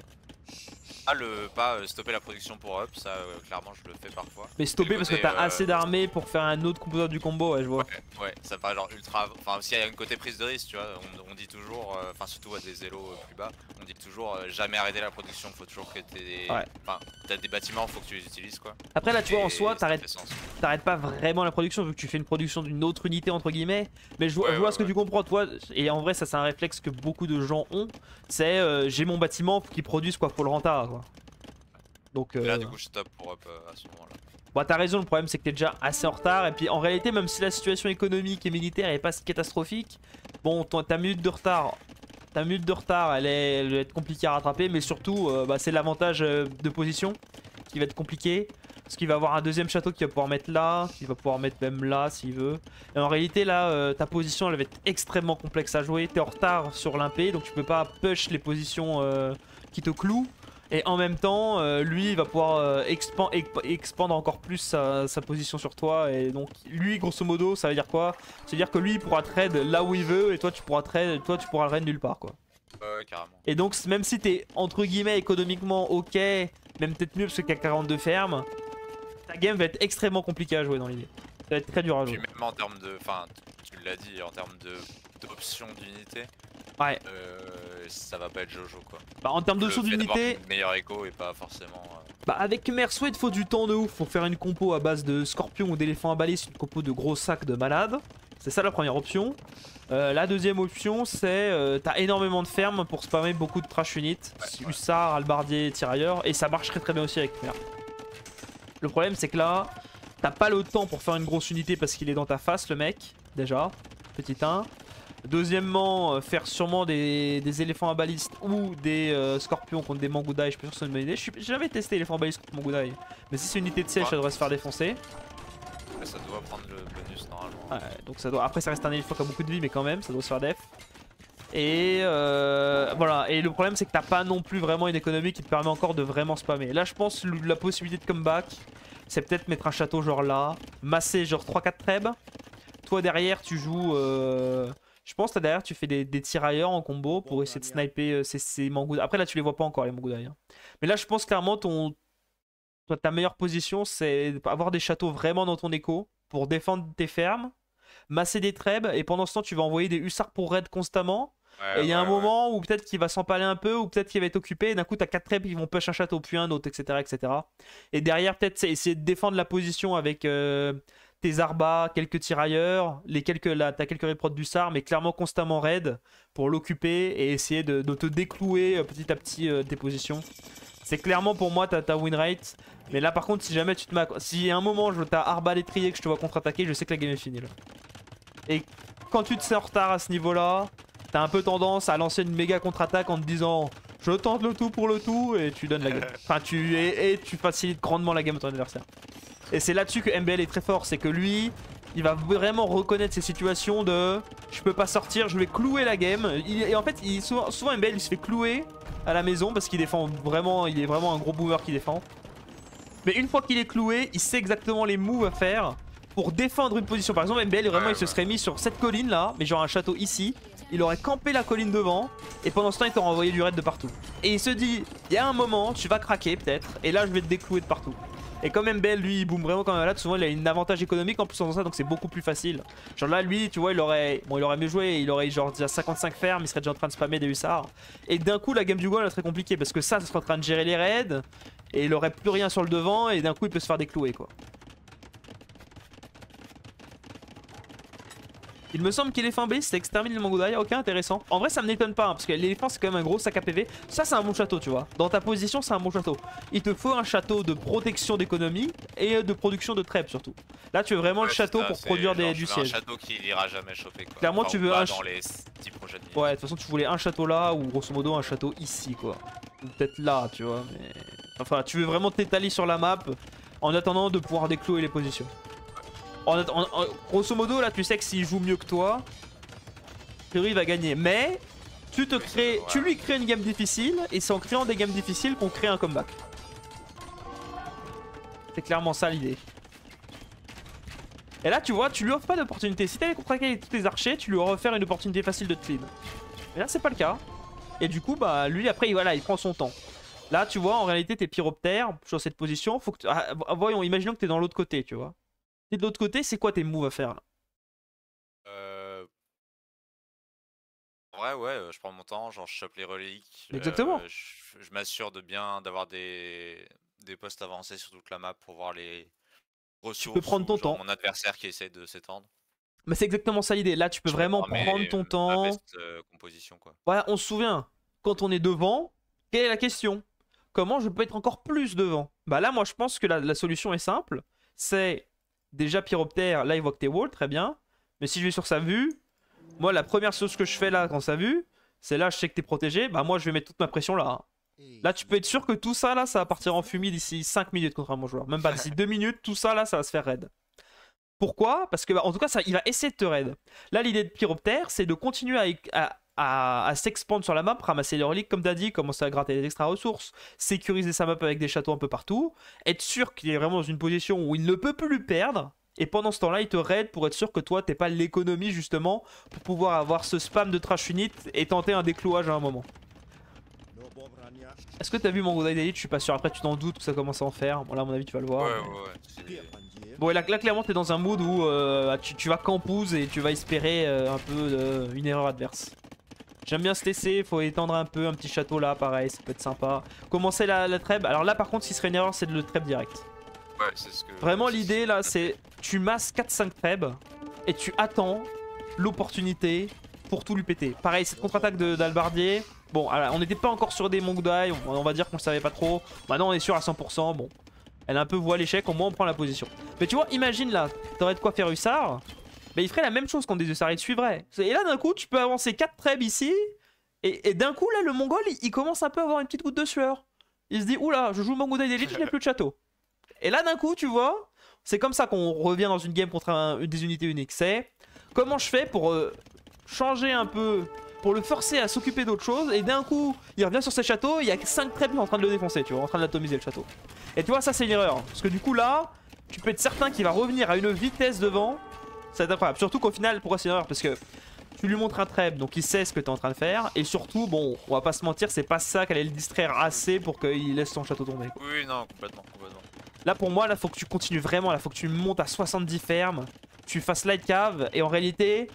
ah, le pas euh, stopper la production pour up, ça euh, clairement je le fais parfois. Mais stopper parce que t'as euh, assez d'armées pour faire un autre composant du combo, ouais, je vois. Ouais, ça va genre ultra. Enfin, s'il y a une côté prise de risque, tu vois. On, dit toujours, enfin, surtout à des zélos plus bas, on dit toujours jamais arrêter la production, faut toujours que t'aies des. t'as des bâtiments, faut que tu les utilises quoi. Après là, tu vois, en soi, t'arrêtes pas vraiment la production vu que tu fais une production d'une autre unité entre guillemets. Mais je, vois, ce que tu comprends, toi. Et en vrai, ça c'est un réflexe que beaucoup de gens ont. C'est j'ai mon bâtiment qu'il produise quoi pour le rentard donc, euh... euh bah, bon, t'as raison, le problème c'est que t'es déjà assez en retard. Et puis en réalité, même si la situation économique et militaire est pas si catastrophique, bon, ta minute de retard, ta minute de retard, elle, va être compliquée à rattraper. Mais surtout, euh, bah, c'est l'avantage euh, de position qui va être compliqué. Parce qu'il va avoir un deuxième château qui va pouvoir mettre là, Qui va pouvoir mettre même là s'il veut. Et en réalité là, ta position elle va être extrêmement complexe à jouer. T'es en retard sur l'impé, donc tu peux pas push les positions qui te clouent. Et en même temps, euh, lui, il va pouvoir euh, expand, encore plus sa, position sur toi. Et donc, lui, grosso modo, ça veut dire quoi C'est à dire que lui, il pourra trade là où il veut, et toi, tu pourras trade, toi, tu pourras le raid nulle part, quoi. Ouais, carrément. Et donc, même si t'es entre guillemets économiquement ok, même peut-être mieux parce que t'as 42 fermes, ta game va être extrêmement compliquée à jouer dans l'idée. Ça va être très dur à jouer. même en termes de. Enfin, tu l'as dit, en termes d'options d'unité. Ouais. Euh, ça va pas être Jojo quoi. Bah en termes de saut d'unité. Meilleur écho et pas forcément. Euh, bah avec Mer il faut du temps de ouf pour faire une compo à base de scorpion ou d'éléphant à balise, une compo de gros sacs de malade. C'est ça la première option. Euh, la deuxième option c'est euh, t'as énormément de fermes pour spammer beaucoup de trash units, Hussard, Albardier, Tirailleurs et ça marcherait très bien aussi avec Mer. Le problème c'est que là t'as pas le temps pour faire une grosse unité parce qu'il est dans ta face le mec déjà, petit 1. Deuxièmement, euh, faire sûrement des, éléphants à baliste ou des euh, scorpions contre des mangoudai. Je suis sûr que c'est une bonne idée. J'ai jamais testé éléphants à baliste contre Mangudaïs. Mais si c'est une unité de siège, ça devrait se faire défoncer. ça doit prendre le bonus normalement. donc ça doit. Après, ça reste un éléphant qui a beaucoup de vie, mais quand même, ça doit se faire def. Et euh, voilà. Et le problème, c'est que t'as pas non plus vraiment une économie qui te permet encore de vraiment spammer. Là, je pense la possibilité de comeback, c'est peut-être mettre un château genre là, masser genre 3-4 trèbes. Toi derrière, tu joues. Euh, je pense que derrière tu fais des, tirailleurs en combo pour essayer de sniper euh, ces, ces Après là tu les vois pas encore les mangoudes. Hein. Mais là je pense clairement ton... ta meilleure position c'est avoir des châteaux vraiment dans ton écho pour défendre tes fermes, masser des trèbes et pendant ce temps tu vas envoyer des hussards pour raid constamment. et il y a un moment où peut-être qu'il va s'empaler un peu, ou peut-être qu'il va être occupé, et d'un coup, t'as quatre trèbes qui vont push un château, puis un autre, etc. etc. Et derrière, peut-être essayer de défendre la position avec euh, tes arbas, quelques tirailleurs, les quelques, là, t'as quelques réprotes du SAR, mais clairement constamment raid pour l'occuper et essayer de, te déclouer euh, petit à petit des euh, tes positions. C'est clairement pour moi ta win rate. Mais là par contre si jamais tu te m'as... Si à un moment je t'as arbalétrier l'étrier que je te vois contre-attaquer, je sais que la game est finie là. Et quand tu te sens en retard à ce niveau là, t'as un peu tendance à lancer une méga contre-attaque en te disant je tente le tout pour le tout et tu donnes la game. Enfin tu et, et tu facilites grandement la game à ton adversaire. Et c'est là-dessus que MBL est très fort, c'est que lui, il va vraiment reconnaître ces situations de je peux pas sortir, je vais clouer la game. et en fait, souvent, souvent, MBL il se fait clouer à la maison parce qu'il défend vraiment, il est vraiment un gros boomer qui défend. Mais une fois qu'il est cloué, il sait exactement les moves à faire pour défendre une position. Par exemple, MBL, vraiment, il se serait mis sur cette colline là, mais genre un château ici. Il aurait campé la colline devant et pendant ce temps, il t'aurait envoyé du raid de partout. Et il se dit, il y a un moment, tu vas craquer peut-être et là, je vais te déclouer de partout. Et même MBL, lui, il boom vraiment quand un souvent il a une avantage économique en plus en ça, donc c'est beaucoup plus facile. Genre là, lui, tu vois, il aurait, bon, il aurait mieux joué, il aurait genre déjà 55 fermes, il serait déjà en train de spammer des hussards. Et d'un coup, la game du goal, elle très compliquée parce que ça, ça serait en train de gérer les raids, et il aurait plus rien sur le devant, et d'un coup, il peut se faire déclouer quoi. Il me semble qu'éléphant B, c'est exterminer le a Ok, intéressant. En vrai, ça me m'étonne pas, hein, parce que l'éléphant, c'est quand même un gros sac à PV. Ça, c'est un bon château, tu vois. Dans ta position, c'est un bon château. Il te faut un château de protection d'économie et de production de trêve surtout. Là, tu veux vraiment le château pour produire des, du ciel. un château qui ira jamais chauffer quoi. Clairement, tu veux un. Dans les Ouais, de toute façon, tu voulais un château là, ou grosso modo, un château ici, quoi. peut-être là, tu vois, mais... Enfin, tu veux vraiment t'étaler sur la map en attendant de pouvoir déclouer les positions. En, grosso modo, là, tu sais que s'il joue mieux que toi, va gagner. Mais tu te crées, tu lui crées une game difficile, et c'est en créant des games difficiles qu'on crée un comeback. C'est clairement ça l'idée. Et là, tu vois, tu lui offres pas d'opportunité. Si t'avais contre tous tes archers, tu lui aurais offert une opportunité facile de te clean. Mais là, c'est pas le cas. Et du coup, bah, lui, après, il, voilà, il prend son temps. Là, tu vois, en réalité, t'es pyroptère sur cette position. Ah, voyons, imaginons que t'es dans l'autre côté, tu vois. Et de l'autre côté, c'est quoi tes moves à faire là euh... Ouais, ouais, euh, je prends mon temps, j'en chope les reliques. Euh, exactement. je, m'assure de bien d'avoir des, des postes avancés sur toute la map pour voir les ressources. Tu peux prendre ton temps. Mon adversaire qui essaie de s'étendre. Mais c'est exactement ça l'idée. Là, tu peux vraiment prendre ton temps. Best, euh, composition, quoi. Voilà, on se souvient. Quand on est devant, quelle est la question Comment je peux être encore plus devant Bah là, moi, je pense que la, la solution est simple. C'est déjà Pyroptère, t'es wall très bien. Mais si je vais sur sa vue, moi la première chose que je fais là quand sa vue, c'est là je sais que t'es protégé, bah moi je vais mettre toute ma pression là. Hein. Là tu peux être sûr que tout ça là ça va partir en fumée d'ici 5 minutes contre un bon joueur. Même pas d'ici 2 minutes, tout ça là ça va se faire raid. Pourquoi Parce que bah, en tout cas ça, il va essayer de te raid. Là l'idée de Pyroptère c'est de continuer à à, s'expandre sur la map, ramasser les reliques, comme t'as dit, commencer à gratter des extra ressources, sécuriser sa map avec des châteaux un peu partout, être sûr qu'il est vraiment dans une position où il ne peut plus perdre, et pendant ce temps-là, il te raid pour être sûr que toi, t'es pas l'économie justement pour pouvoir avoir ce spam de trash unit et tenter un déclouage à un moment. Est-ce que t'as vu mon Godai d'élite Je suis pas sûr. Après, tu t'en doutes, ça commence à en faire. Bon, là, à mon avis, tu vas le voir. Bon, et là, clairement, t'es dans un mood où euh, tu, vas campouse et tu vas espérer euh, un peu euh, une erreur adverse. J'aime bien se laisser, faut étendre un peu, un petit château là, pareil, ça peut être sympa. Commencer la, la trêve. Alors là, par contre, s'il serait une erreur, c'est de le trêve direct. Ouais, c'est ce que. Vraiment, l'idée là, c'est tu masses 4-5 trêves et tu attends l'opportunité pour tout lui péter. Pareil, cette contre-attaque d'Albardier. Bon, alors, on n'était pas encore sur des Mongdai, on, on va dire qu'on ne savait pas trop. Maintenant, on est sûr à 100%. Bon, elle a un peu voit l'échec, au moins on prend la position. Mais tu vois, imagine là, t'aurais de quoi faire Hussard. Mais il ferait la même chose quand des yeux s'arrêtent, suivrait. Et là, d'un coup, tu peux avancer 4 trèbes ici, et, d'un coup, là, le Mongol, il, commence un peu à avoir une petite goutte de sueur. Il se dit, oula, je joue mon Goudaï d'élite, je n'ai plus de château. Et là, d'un coup, tu vois, c'est comme ça qu'on revient dans une game contre des unités uniques. C'est comment je fais pour euh, changer un peu, pour le forcer à s'occuper d'autre chose, et d'un coup, il revient sur ses châteaux, il y a 5 trèbes en train de le défoncer, tu vois, en train d'atomiser le château. Et tu vois, ça, c'est une erreur. Hein. Parce que du coup, là, tu peux être certain qu'il va revenir à une vitesse devant ça incroyable. Surtout qu'au final, pourquoi c'est une erreur Parce que tu lui montres un trep donc il sait ce que tu es en train de faire. Et surtout, bon, on va pas se mentir, c'est pas ça allait le distraire assez pour qu'il laisse son château tomber. Oui, non, complètement, complètement. Là, pour moi, là, faut que tu continues vraiment. Là, faut que tu montes à 70 fermes, tu fasses light cave. Et en réalité,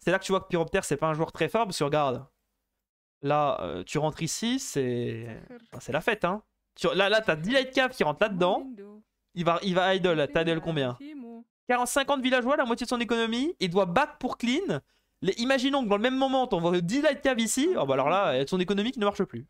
c'est là que tu vois que Pyropter, c'est pas un joueur très fort, parce que regarde, là, euh, tu rentres ici, c'est c'est la fête, hein. Là, là t'as 10 light cave qui rentrent là-dedans. Il va, il va idle, t'as idle combien 50 villageois, la moitié de son économie. Il doit back pour clean. imaginons que dans le même moment, on voit 10 light cave ici. Oh bah, alors là, son économie qui ne marche plus.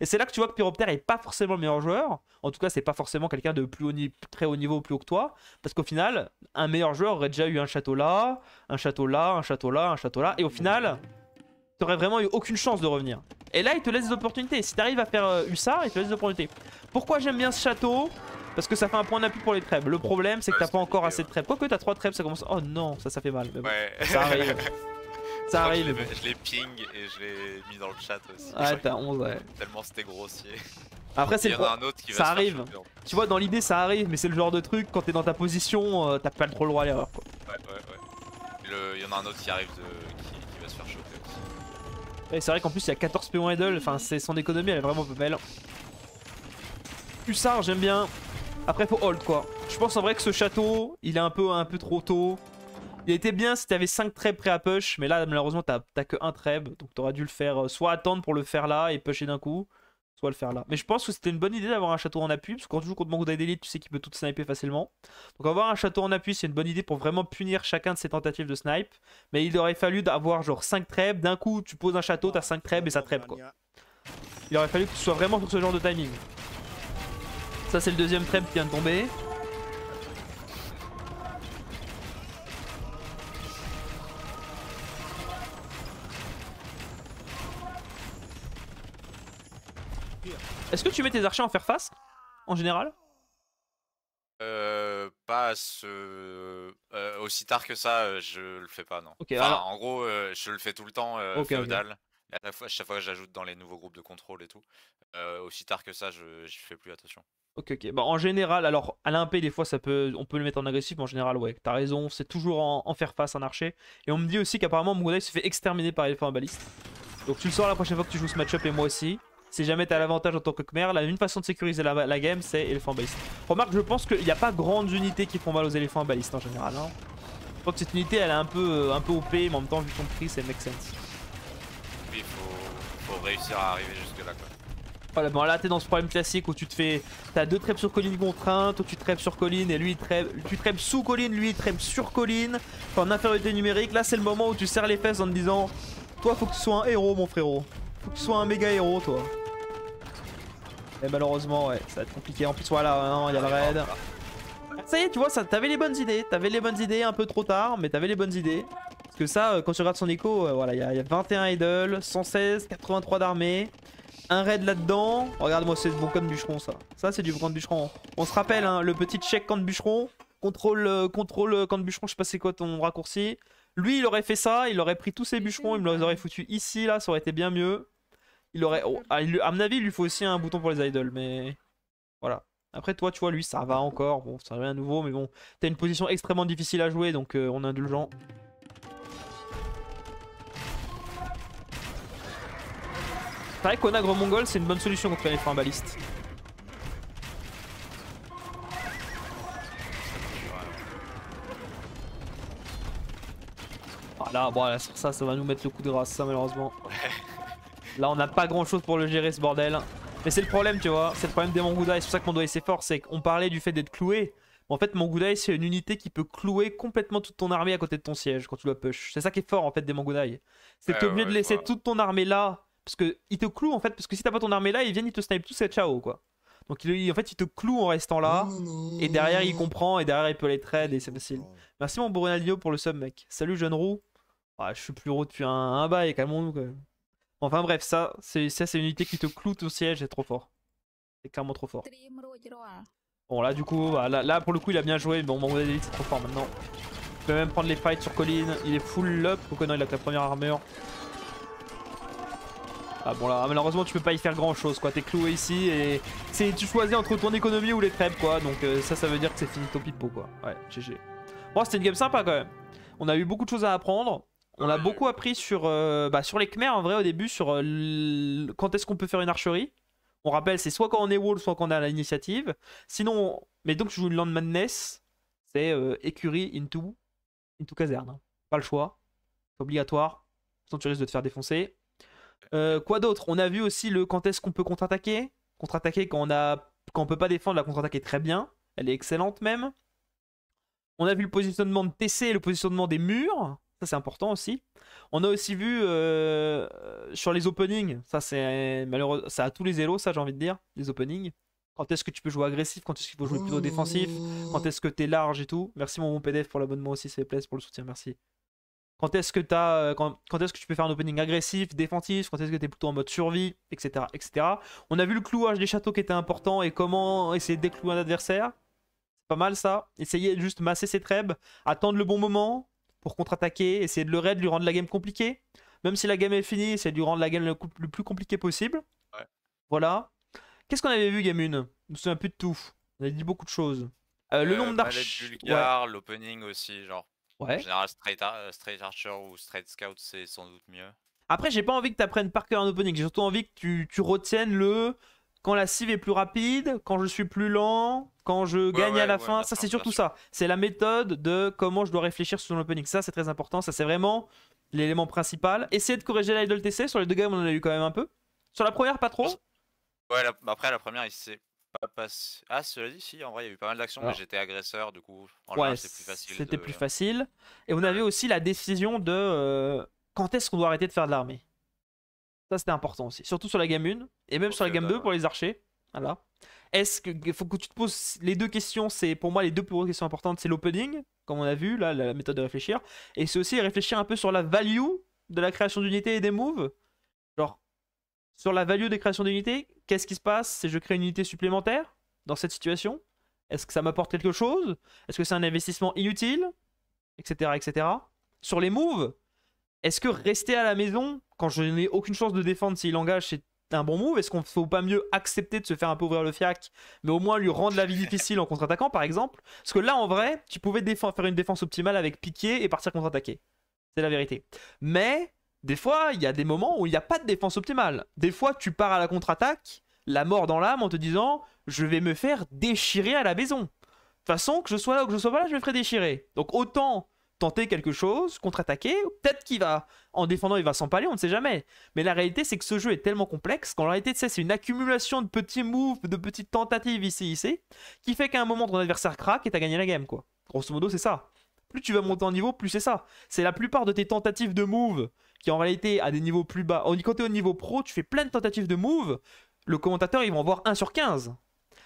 Et c'est là que tu vois que Pyropter est pas forcément le meilleur joueur. En tout cas, c'est pas forcément quelqu'un de plus haut, très haut niveau plus haut que toi. Parce qu'au final, un meilleur joueur aurait déjà eu un château là, un château là, un château là, un château là. Et au final, t'aurais vraiment eu aucune chance de revenir. Et là, il te laisse des opportunités. Si t'arrives à faire euh, ça, il te laisse des opportunités. Pourquoi j'aime bien ce château parce que ça fait un point d'appui pour les trèbes. Le problème, c'est que t'as pas encore assez de trèbes. Quoique t'as 3 trèbes, ça commence. Oh non, ça, ça fait mal. ouais. Ça arrive. ça arrive. Je l'ai ping et je l'ai mis dans le chat aussi. Ouais, ah, t'as 11, ouais. Tellement c'était grossier. Après, c'est le. a Un autre qui ça arrive. Tu vois, dans l'idée, ça arrive, mais c'est le genre de truc, quand t'es dans ta position, euh, t'as pas trop le droit à l'erreur, quoi. Ouais, ouais, ouais. Il y en a un autre qui arrive de. qui, va se faire choper aussi. Et c'est vrai qu'en plus, il y a 14 P1 Enfin, enfin, son économie, elle est vraiment belle. Pussard j'aime bien. Après, faut hold quoi. Je pense en vrai que ce château, il est un peu, un peu trop tôt. Il était bien si t'avais 5 trèbes prêts à push, mais là malheureusement t'as que 1 trèbe, donc t'aurais dû le faire euh, soit attendre pour le faire là et pusher d'un coup, soit le faire là. Mais je pense que c'était une bonne idée d'avoir un château en appui, parce que quand tu joues contre manque d'élite, tu sais qu'il peut tout sniper facilement. Donc avoir un château en appui, c'est une bonne idée pour vraiment punir chacun de ses tentatives de snipe, mais il aurait fallu D'avoir genre 5 trèbes, d'un coup tu poses un château, t'as 5 trèbes et ça trèbe quoi. Il aurait fallu que ce soit vraiment pour ce genre de timing. Ça c'est le deuxième frame qui vient de tomber. Est-ce que tu mets tes archers en faire face En général euh, pas ce... Euh, aussi tard que ça, euh, je le fais pas, non. En gros, euh, je le fais tout le temps au féodal. À chaque fois, que j'ajoute dans les nouveaux groupes de contrôle et tout, aussi tard que ça, je, je fais plus attention. Ok, ok. Bon, bah, en général, alors à l'impé des fois, ça peut, on peut le mettre en agressif, mais en général, ouais, t'as raison, c'est toujours en, faire face, en archer. Et on me dit aussi qu'apparemment, Mugodai se fait exterminer par à Baliste. Donc tu le sors la prochaine fois que tu joues ce match-up et moi aussi. Si jamais t'as l'avantage en tant que Khmer, la une façon de sécuriser la, game, c'est Elephant Baliste. Remarque, je pense qu'il n'y a pas grandes unités qui font mal aux éléphants baliste en général. Hein. Je crois que cette unité, elle est un peu, euh, un peu OP, mais en même temps, vu son prix, c'est make sense. Oui, faut, faut réussir à arriver jusque-là, quoi voilà Bon, là, t'es dans ce problème classique où tu te fais. T'as deux trêpes sur colline contrainte, où tu trêpes sur colline et lui, il tu trêpes sous colline, lui, il sur colline. En infériorité numérique, là, c'est le moment où tu serres les fesses en te disant Toi, faut que tu sois un héros, mon frérot. Faut que tu sois un méga héros, toi. Et malheureusement, ouais, ça va être compliqué. En plus, voilà, hein, il y a le raid. Ça y est, tu vois, t'avais les bonnes idées. T'avais les bonnes idées un peu trop tard, mais t'avais les bonnes idées. Parce que ça, euh, quand tu regardes son écho, euh, voilà, il y, y, a 21 idoles, 116, 83 d'armée. Un raid là-dedans. Regarde-moi, c'est bon camp de bûcheron, ça. Ça, c'est du camp de bûcheron. On se rappelle, hein, le petit check camp de bûcheron. Contrôle, euh, contrôle euh, camp de bûcheron, je sais pas c'est quoi ton raccourci. Lui, il aurait fait ça, il aurait pris tous ses bûcherons, il me les aurait foutu ici, là, ça aurait été bien mieux. Il aurait... Oh, ah, à, mon avis, il lui faut aussi un bouton pour les idoles, mais... Voilà. Après, toi, tu vois, lui, ça va encore. Bon, ça rien à nouveau, mais bon. T'as une position extrêmement difficile à jouer, donc euh, on est indulgent. qu'on qu'Onagre mongol c'est une bonne solution contre les freins balistes. Là, bon, là, sur ça, ça va nous mettre le coup de grâce, ça, malheureusement. Là, on n'a pas grand chose pour le gérer, ce bordel. Mais c'est le problème, tu vois. C'est le problème des Mangudai. C'est pour ça qu'on doit essayer fort. C'est qu'on parlait du fait d'être cloué. en fait, Mangudai, c'est une unité qui peut clouer complètement toute ton armée à côté de ton siège quand tu dois push. C'est ça qui est fort, en fait, des Mangudai. C'est que mieux obligé de laisser toute ton armée là parce que il te cloue en fait, parce que si t'as pas ton armée là, ils viennent, ils te snipe tout et ciao quoi. Donc il, en fait, il te cloue en restant là, et derrière il comprend, et derrière il peut les trade, et c'est facile. Merci mon Boronaldio pour le sub, mec. Salut jeune roux. Ah, je suis plus roux depuis un, un bail, calmons-nous quand même. Enfin bref, ça, c'est ça c'est une unité qui te cloue ton siège, c'est trop fort. C'est clairement trop fort. Bon là du coup, bah, là, là, pour le coup il a bien joué, mais bon, vous va c'est trop fort maintenant. Il peux même prendre les fights sur Colline, il est full up, Pourquoi non il a que la première armure. Ah bon là, malheureusement tu peux pas y faire grand chose quoi, t'es cloué ici et c'est tu choisis entre ton économie ou les crêpes quoi, donc euh, ça ça veut dire que c'est fini ton pipo quoi. Ouais, GG. Bon c'était une game sympa quand même. On a eu beaucoup de choses à apprendre. On a beaucoup appris sur, euh, bah, sur les Khmer en vrai au début, sur euh, quand est-ce qu'on peut faire une archerie. On rappelle, c'est soit quand on est wall, soit quand on a l'initiative. Sinon, mais donc je joue une Land Madness, c'est écurie into, into caserne. Pas le choix, c'est obligatoire, sinon tu risques de te faire défoncer. Euh, quoi d'autre On a vu aussi le quand est-ce qu'on peut contre-attaquer. Contre-attaquer quand on a quand on peut pas défendre, la contre-attaque est très bien. Elle est excellente même. On a vu le positionnement de TC le positionnement des murs. Ça c'est important aussi. On a aussi vu euh, sur les openings. Ça c'est malheureux. Ça a tous les zéros, ça j'ai envie de dire. Les openings. Quand est-ce que tu peux jouer agressif Quand est-ce qu'il faut jouer plutôt défensif Quand est-ce que t'es large et tout Merci mon bon PDF pour l'abonnement aussi, c'est plaisir pour le soutien, merci. Euh, quand est-ce que, tu peux faire un opening agressif, défensif Quand est-ce que tu es plutôt en mode survie, etc., etc. On a vu le clouage des châteaux qui était important et comment essayer de déclouer un adversaire. C'est pas mal ça. Essayer juste masser ses trèbes, attendre le bon moment pour contre-attaquer, essayer de le raid, lui rendre la game compliquée. Même si la game est finie, essayer de lui rendre la game le, plus compliqué possible. Voilà. Qu'est-ce qu'on avait vu, Game Gamune Nous me un plus de tout. On a dit beaucoup de choses. Euh, le euh, nombre d'arches. L'opening aussi, genre en général, euh, straight, archer ou straight scout, c'est sans doute mieux. Après, j'ai pas envie que tu apprennes par cœur un opening. J'ai surtout envie que tu, retiennes le quand la cive est plus rapide, quand je suis plus lent, quand je gagne à la fin. Ça, c'est surtout ça. C'est la méthode de comment je dois réfléchir sur l'opening. Ça, c'est très important. Ça, c'est vraiment l'élément principal. Essayer de corriger l'idle TC. Sur les deux games, on en a eu quand même un peu. Sur la première, pas trop. Ouais, après, la première, il s'est ah, cela dit, si, en vrai, il y a eu pas mal d'actions, mais j'étais agresseur, du coup, c'était plus facile. Et on avait aussi la décision de quand est-ce qu'on doit arrêter de faire de l'armée. Ça, c'était important aussi. Surtout sur la gamme 1 et même sur la gamme 2 pour les archers. Voilà. Est-ce que faut que tu te poses les deux questions C'est pour moi les deux plus grosses questions importantes, c'est l'opening, comme on a vu là, la méthode de réfléchir, et c'est aussi réfléchir un peu sur la value de la création d'unités et des moves sur la value des créations d'unités, qu'est-ce qui se passe si je crée une unité supplémentaire dans cette situation Est-ce que ça m'apporte quelque chose Est-ce que c'est un investissement inutile Etc. etc. Sur les moves, est-ce que rester à la maison quand je n'ai aucune chance de défendre s'il engage, c'est un bon move Est-ce qu'on ne faut pas mieux accepter de se faire un peu ouvrir le fiac, mais au moins lui rendre la vie difficile en contre-attaquant, par exemple Parce que là, en vrai, tu pouvais faire une défense optimale avec piquer et partir contre-attaquer. C'est la vérité. Mais des fois, il y a des moments où il n'y a pas de défense optimale. Des fois, tu pars à la contre-attaque, la mort dans l'âme en te disant je vais me faire déchirer à la maison. De toute façon, que je sois là ou que je sois pas là, je me ferai déchirer. Donc autant tenter quelque chose, contre-attaquer, peut-être qu'il va, en défendant, il va s'empaler, on ne sait jamais. Mais la réalité, c'est que ce jeu est tellement complexe qu'en réalité, c'est une accumulation de petits moves, de petites tentatives ici, ici, qui fait qu'à un moment, ton adversaire craque et t'as gagné la game, quoi. Grosso modo, c'est ça. Plus tu vas monter en niveau, plus c'est ça. C'est la plupart de tes tentatives de moves qui en réalité à des niveaux plus bas. Quand tu au niveau pro, tu fais plein de tentatives de move, le commentateur, il va en voir 1 sur 15.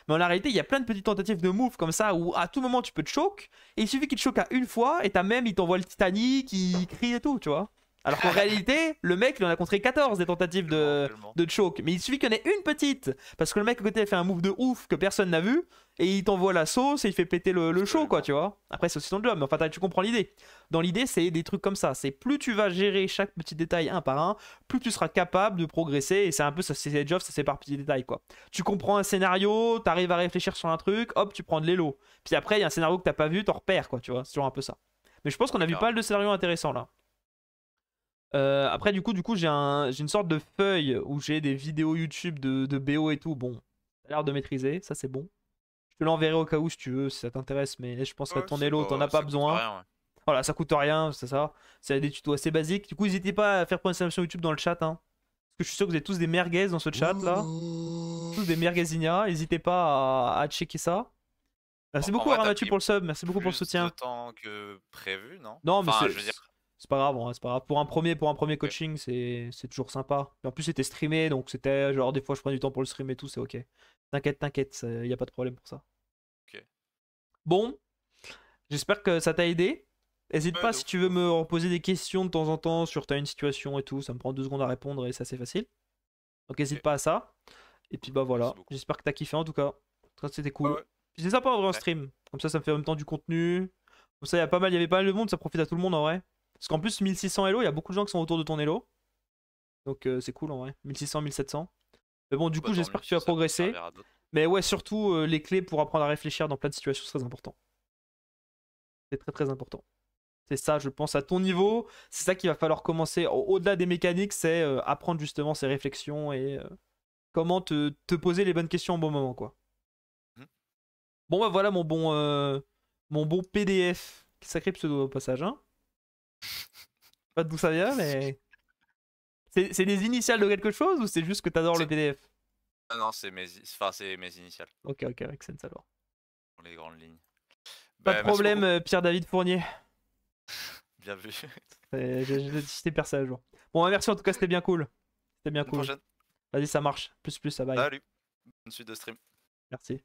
Mais en réalité, il y a plein de petites tentatives de move comme ça où à tout moment tu peux te choquer. Et il suffit qu'il te choque à une fois et t'as même, il t'envoie le Titanic, il crie et tout, tu vois. Alors qu'en réalité, le mec, il en a contré 14 des tentatives de, de choke. Mais il suffit qu'il y en ait une petite. Parce que le mec à côté a fait un move de ouf que personne n'a vu. Et il t'envoie la sauce et il fait péter le, show, quoi, tu vois. Après, c'est aussi ton job. Mais enfin, tu comprends l'idée. Dans l'idée, c'est des trucs comme ça. C'est plus tu vas gérer chaque petit détail un par un, plus tu seras capable de progresser. Et c'est un peu ça, c'est Edge ça c'est par petits détails, quoi. Tu comprends un scénario, t'arrives à réfléchir sur un truc, hop, tu prends de l'élo. Puis après, il y a un scénario que t'as pas vu, t'en repères, quoi, tu vois. C'est un peu ça. Mais je pense qu'on a vu pas mal de scénarios intéressants là. Euh, après, du coup, du coup j'ai une sorte de feuille où j'ai des vidéos YouTube de, BO et tout. Bon, ça a l'air de maîtriser, ça c'est bon. Je te l'enverrai au cas où si tu veux, si ça t'intéresse, mais je pense que qu'à ton Elo, t'en as pas besoin. Voilà, ça coûte rien, c'est ça. C'est des tutos assez basiques. Du coup, n'hésitez pas à faire point YouTube dans le chat. Hein. Parce que je suis sûr que vous êtes tous des merguez dans ce chat là. Tous des merguezinias. N'hésitez pas à, checker ça. Merci beaucoup beaucoup, Aramatu, pour le sub. Merci beaucoup pour le soutien. Plus que prévu, non Non, mais dire c'est pas grave, hein, c'est pas grave. Pour un premier, pour un premier coaching, c'est, toujours sympa. en plus, c'était streamé, donc c'était genre des fois je prends du temps pour le stream et tout, c'est ok. T'inquiète, t'inquiète, il n'y a pas de problème pour ça. Ok. Bon, j'espère que ça t'a aidé. N'hésite pas si tu veux me reposer des questions de temps en temps sur t'as une situation et tout, ça me prend deux secondes à répondre et ça c'est facile. Donc n'hésite pas à ça. Et puis bah voilà, j'espère que t'as kiffé en tout cas. C'était cool. c'est sympa en vrai un stream. Comme ça, ça me fait en même temps du contenu. Comme ça, y a pas mal, il y avait pas mal de monde, ça profite à tout le monde en vrai. Parce qu'en plus, 1600 Elo, il y a beaucoup de gens qui sont autour de ton Elo. Donc euh, c'est cool en vrai. 1600, 1700. Mais bon, du coup, j'espère que tu vas progresser. Mais ouais, surtout, euh, les clés pour apprendre à réfléchir dans plein de situations, c'est très important. C'est très très important. C'est ça, je pense, à ton niveau. C'est ça qu'il va falloir commencer. Au-delà des mécaniques, c'est euh, apprendre justement ces réflexions et comment te, poser les bonnes questions au bon moment, quoi. Mmh. Bon, bah voilà mon bon, mon bon PDF. Sacré pseudo au passage, hein. pas d'où ça vient, mais. C'est des initiales de quelque chose ou c'est juste que t'adores le PDF ah Non, c'est mes... Enfin, mes initiales. Ok, ok, avec alors. Pour les grandes lignes. Pas bah, de problème, Pierre-David Fournier. bien vu. J'ai cité à Bon, merci en tout cas, c'était bien cool. C'était bien cool. Vas-y, ça marche. Plus, plus, ça va. Salut. Bonne suite de stream. Merci.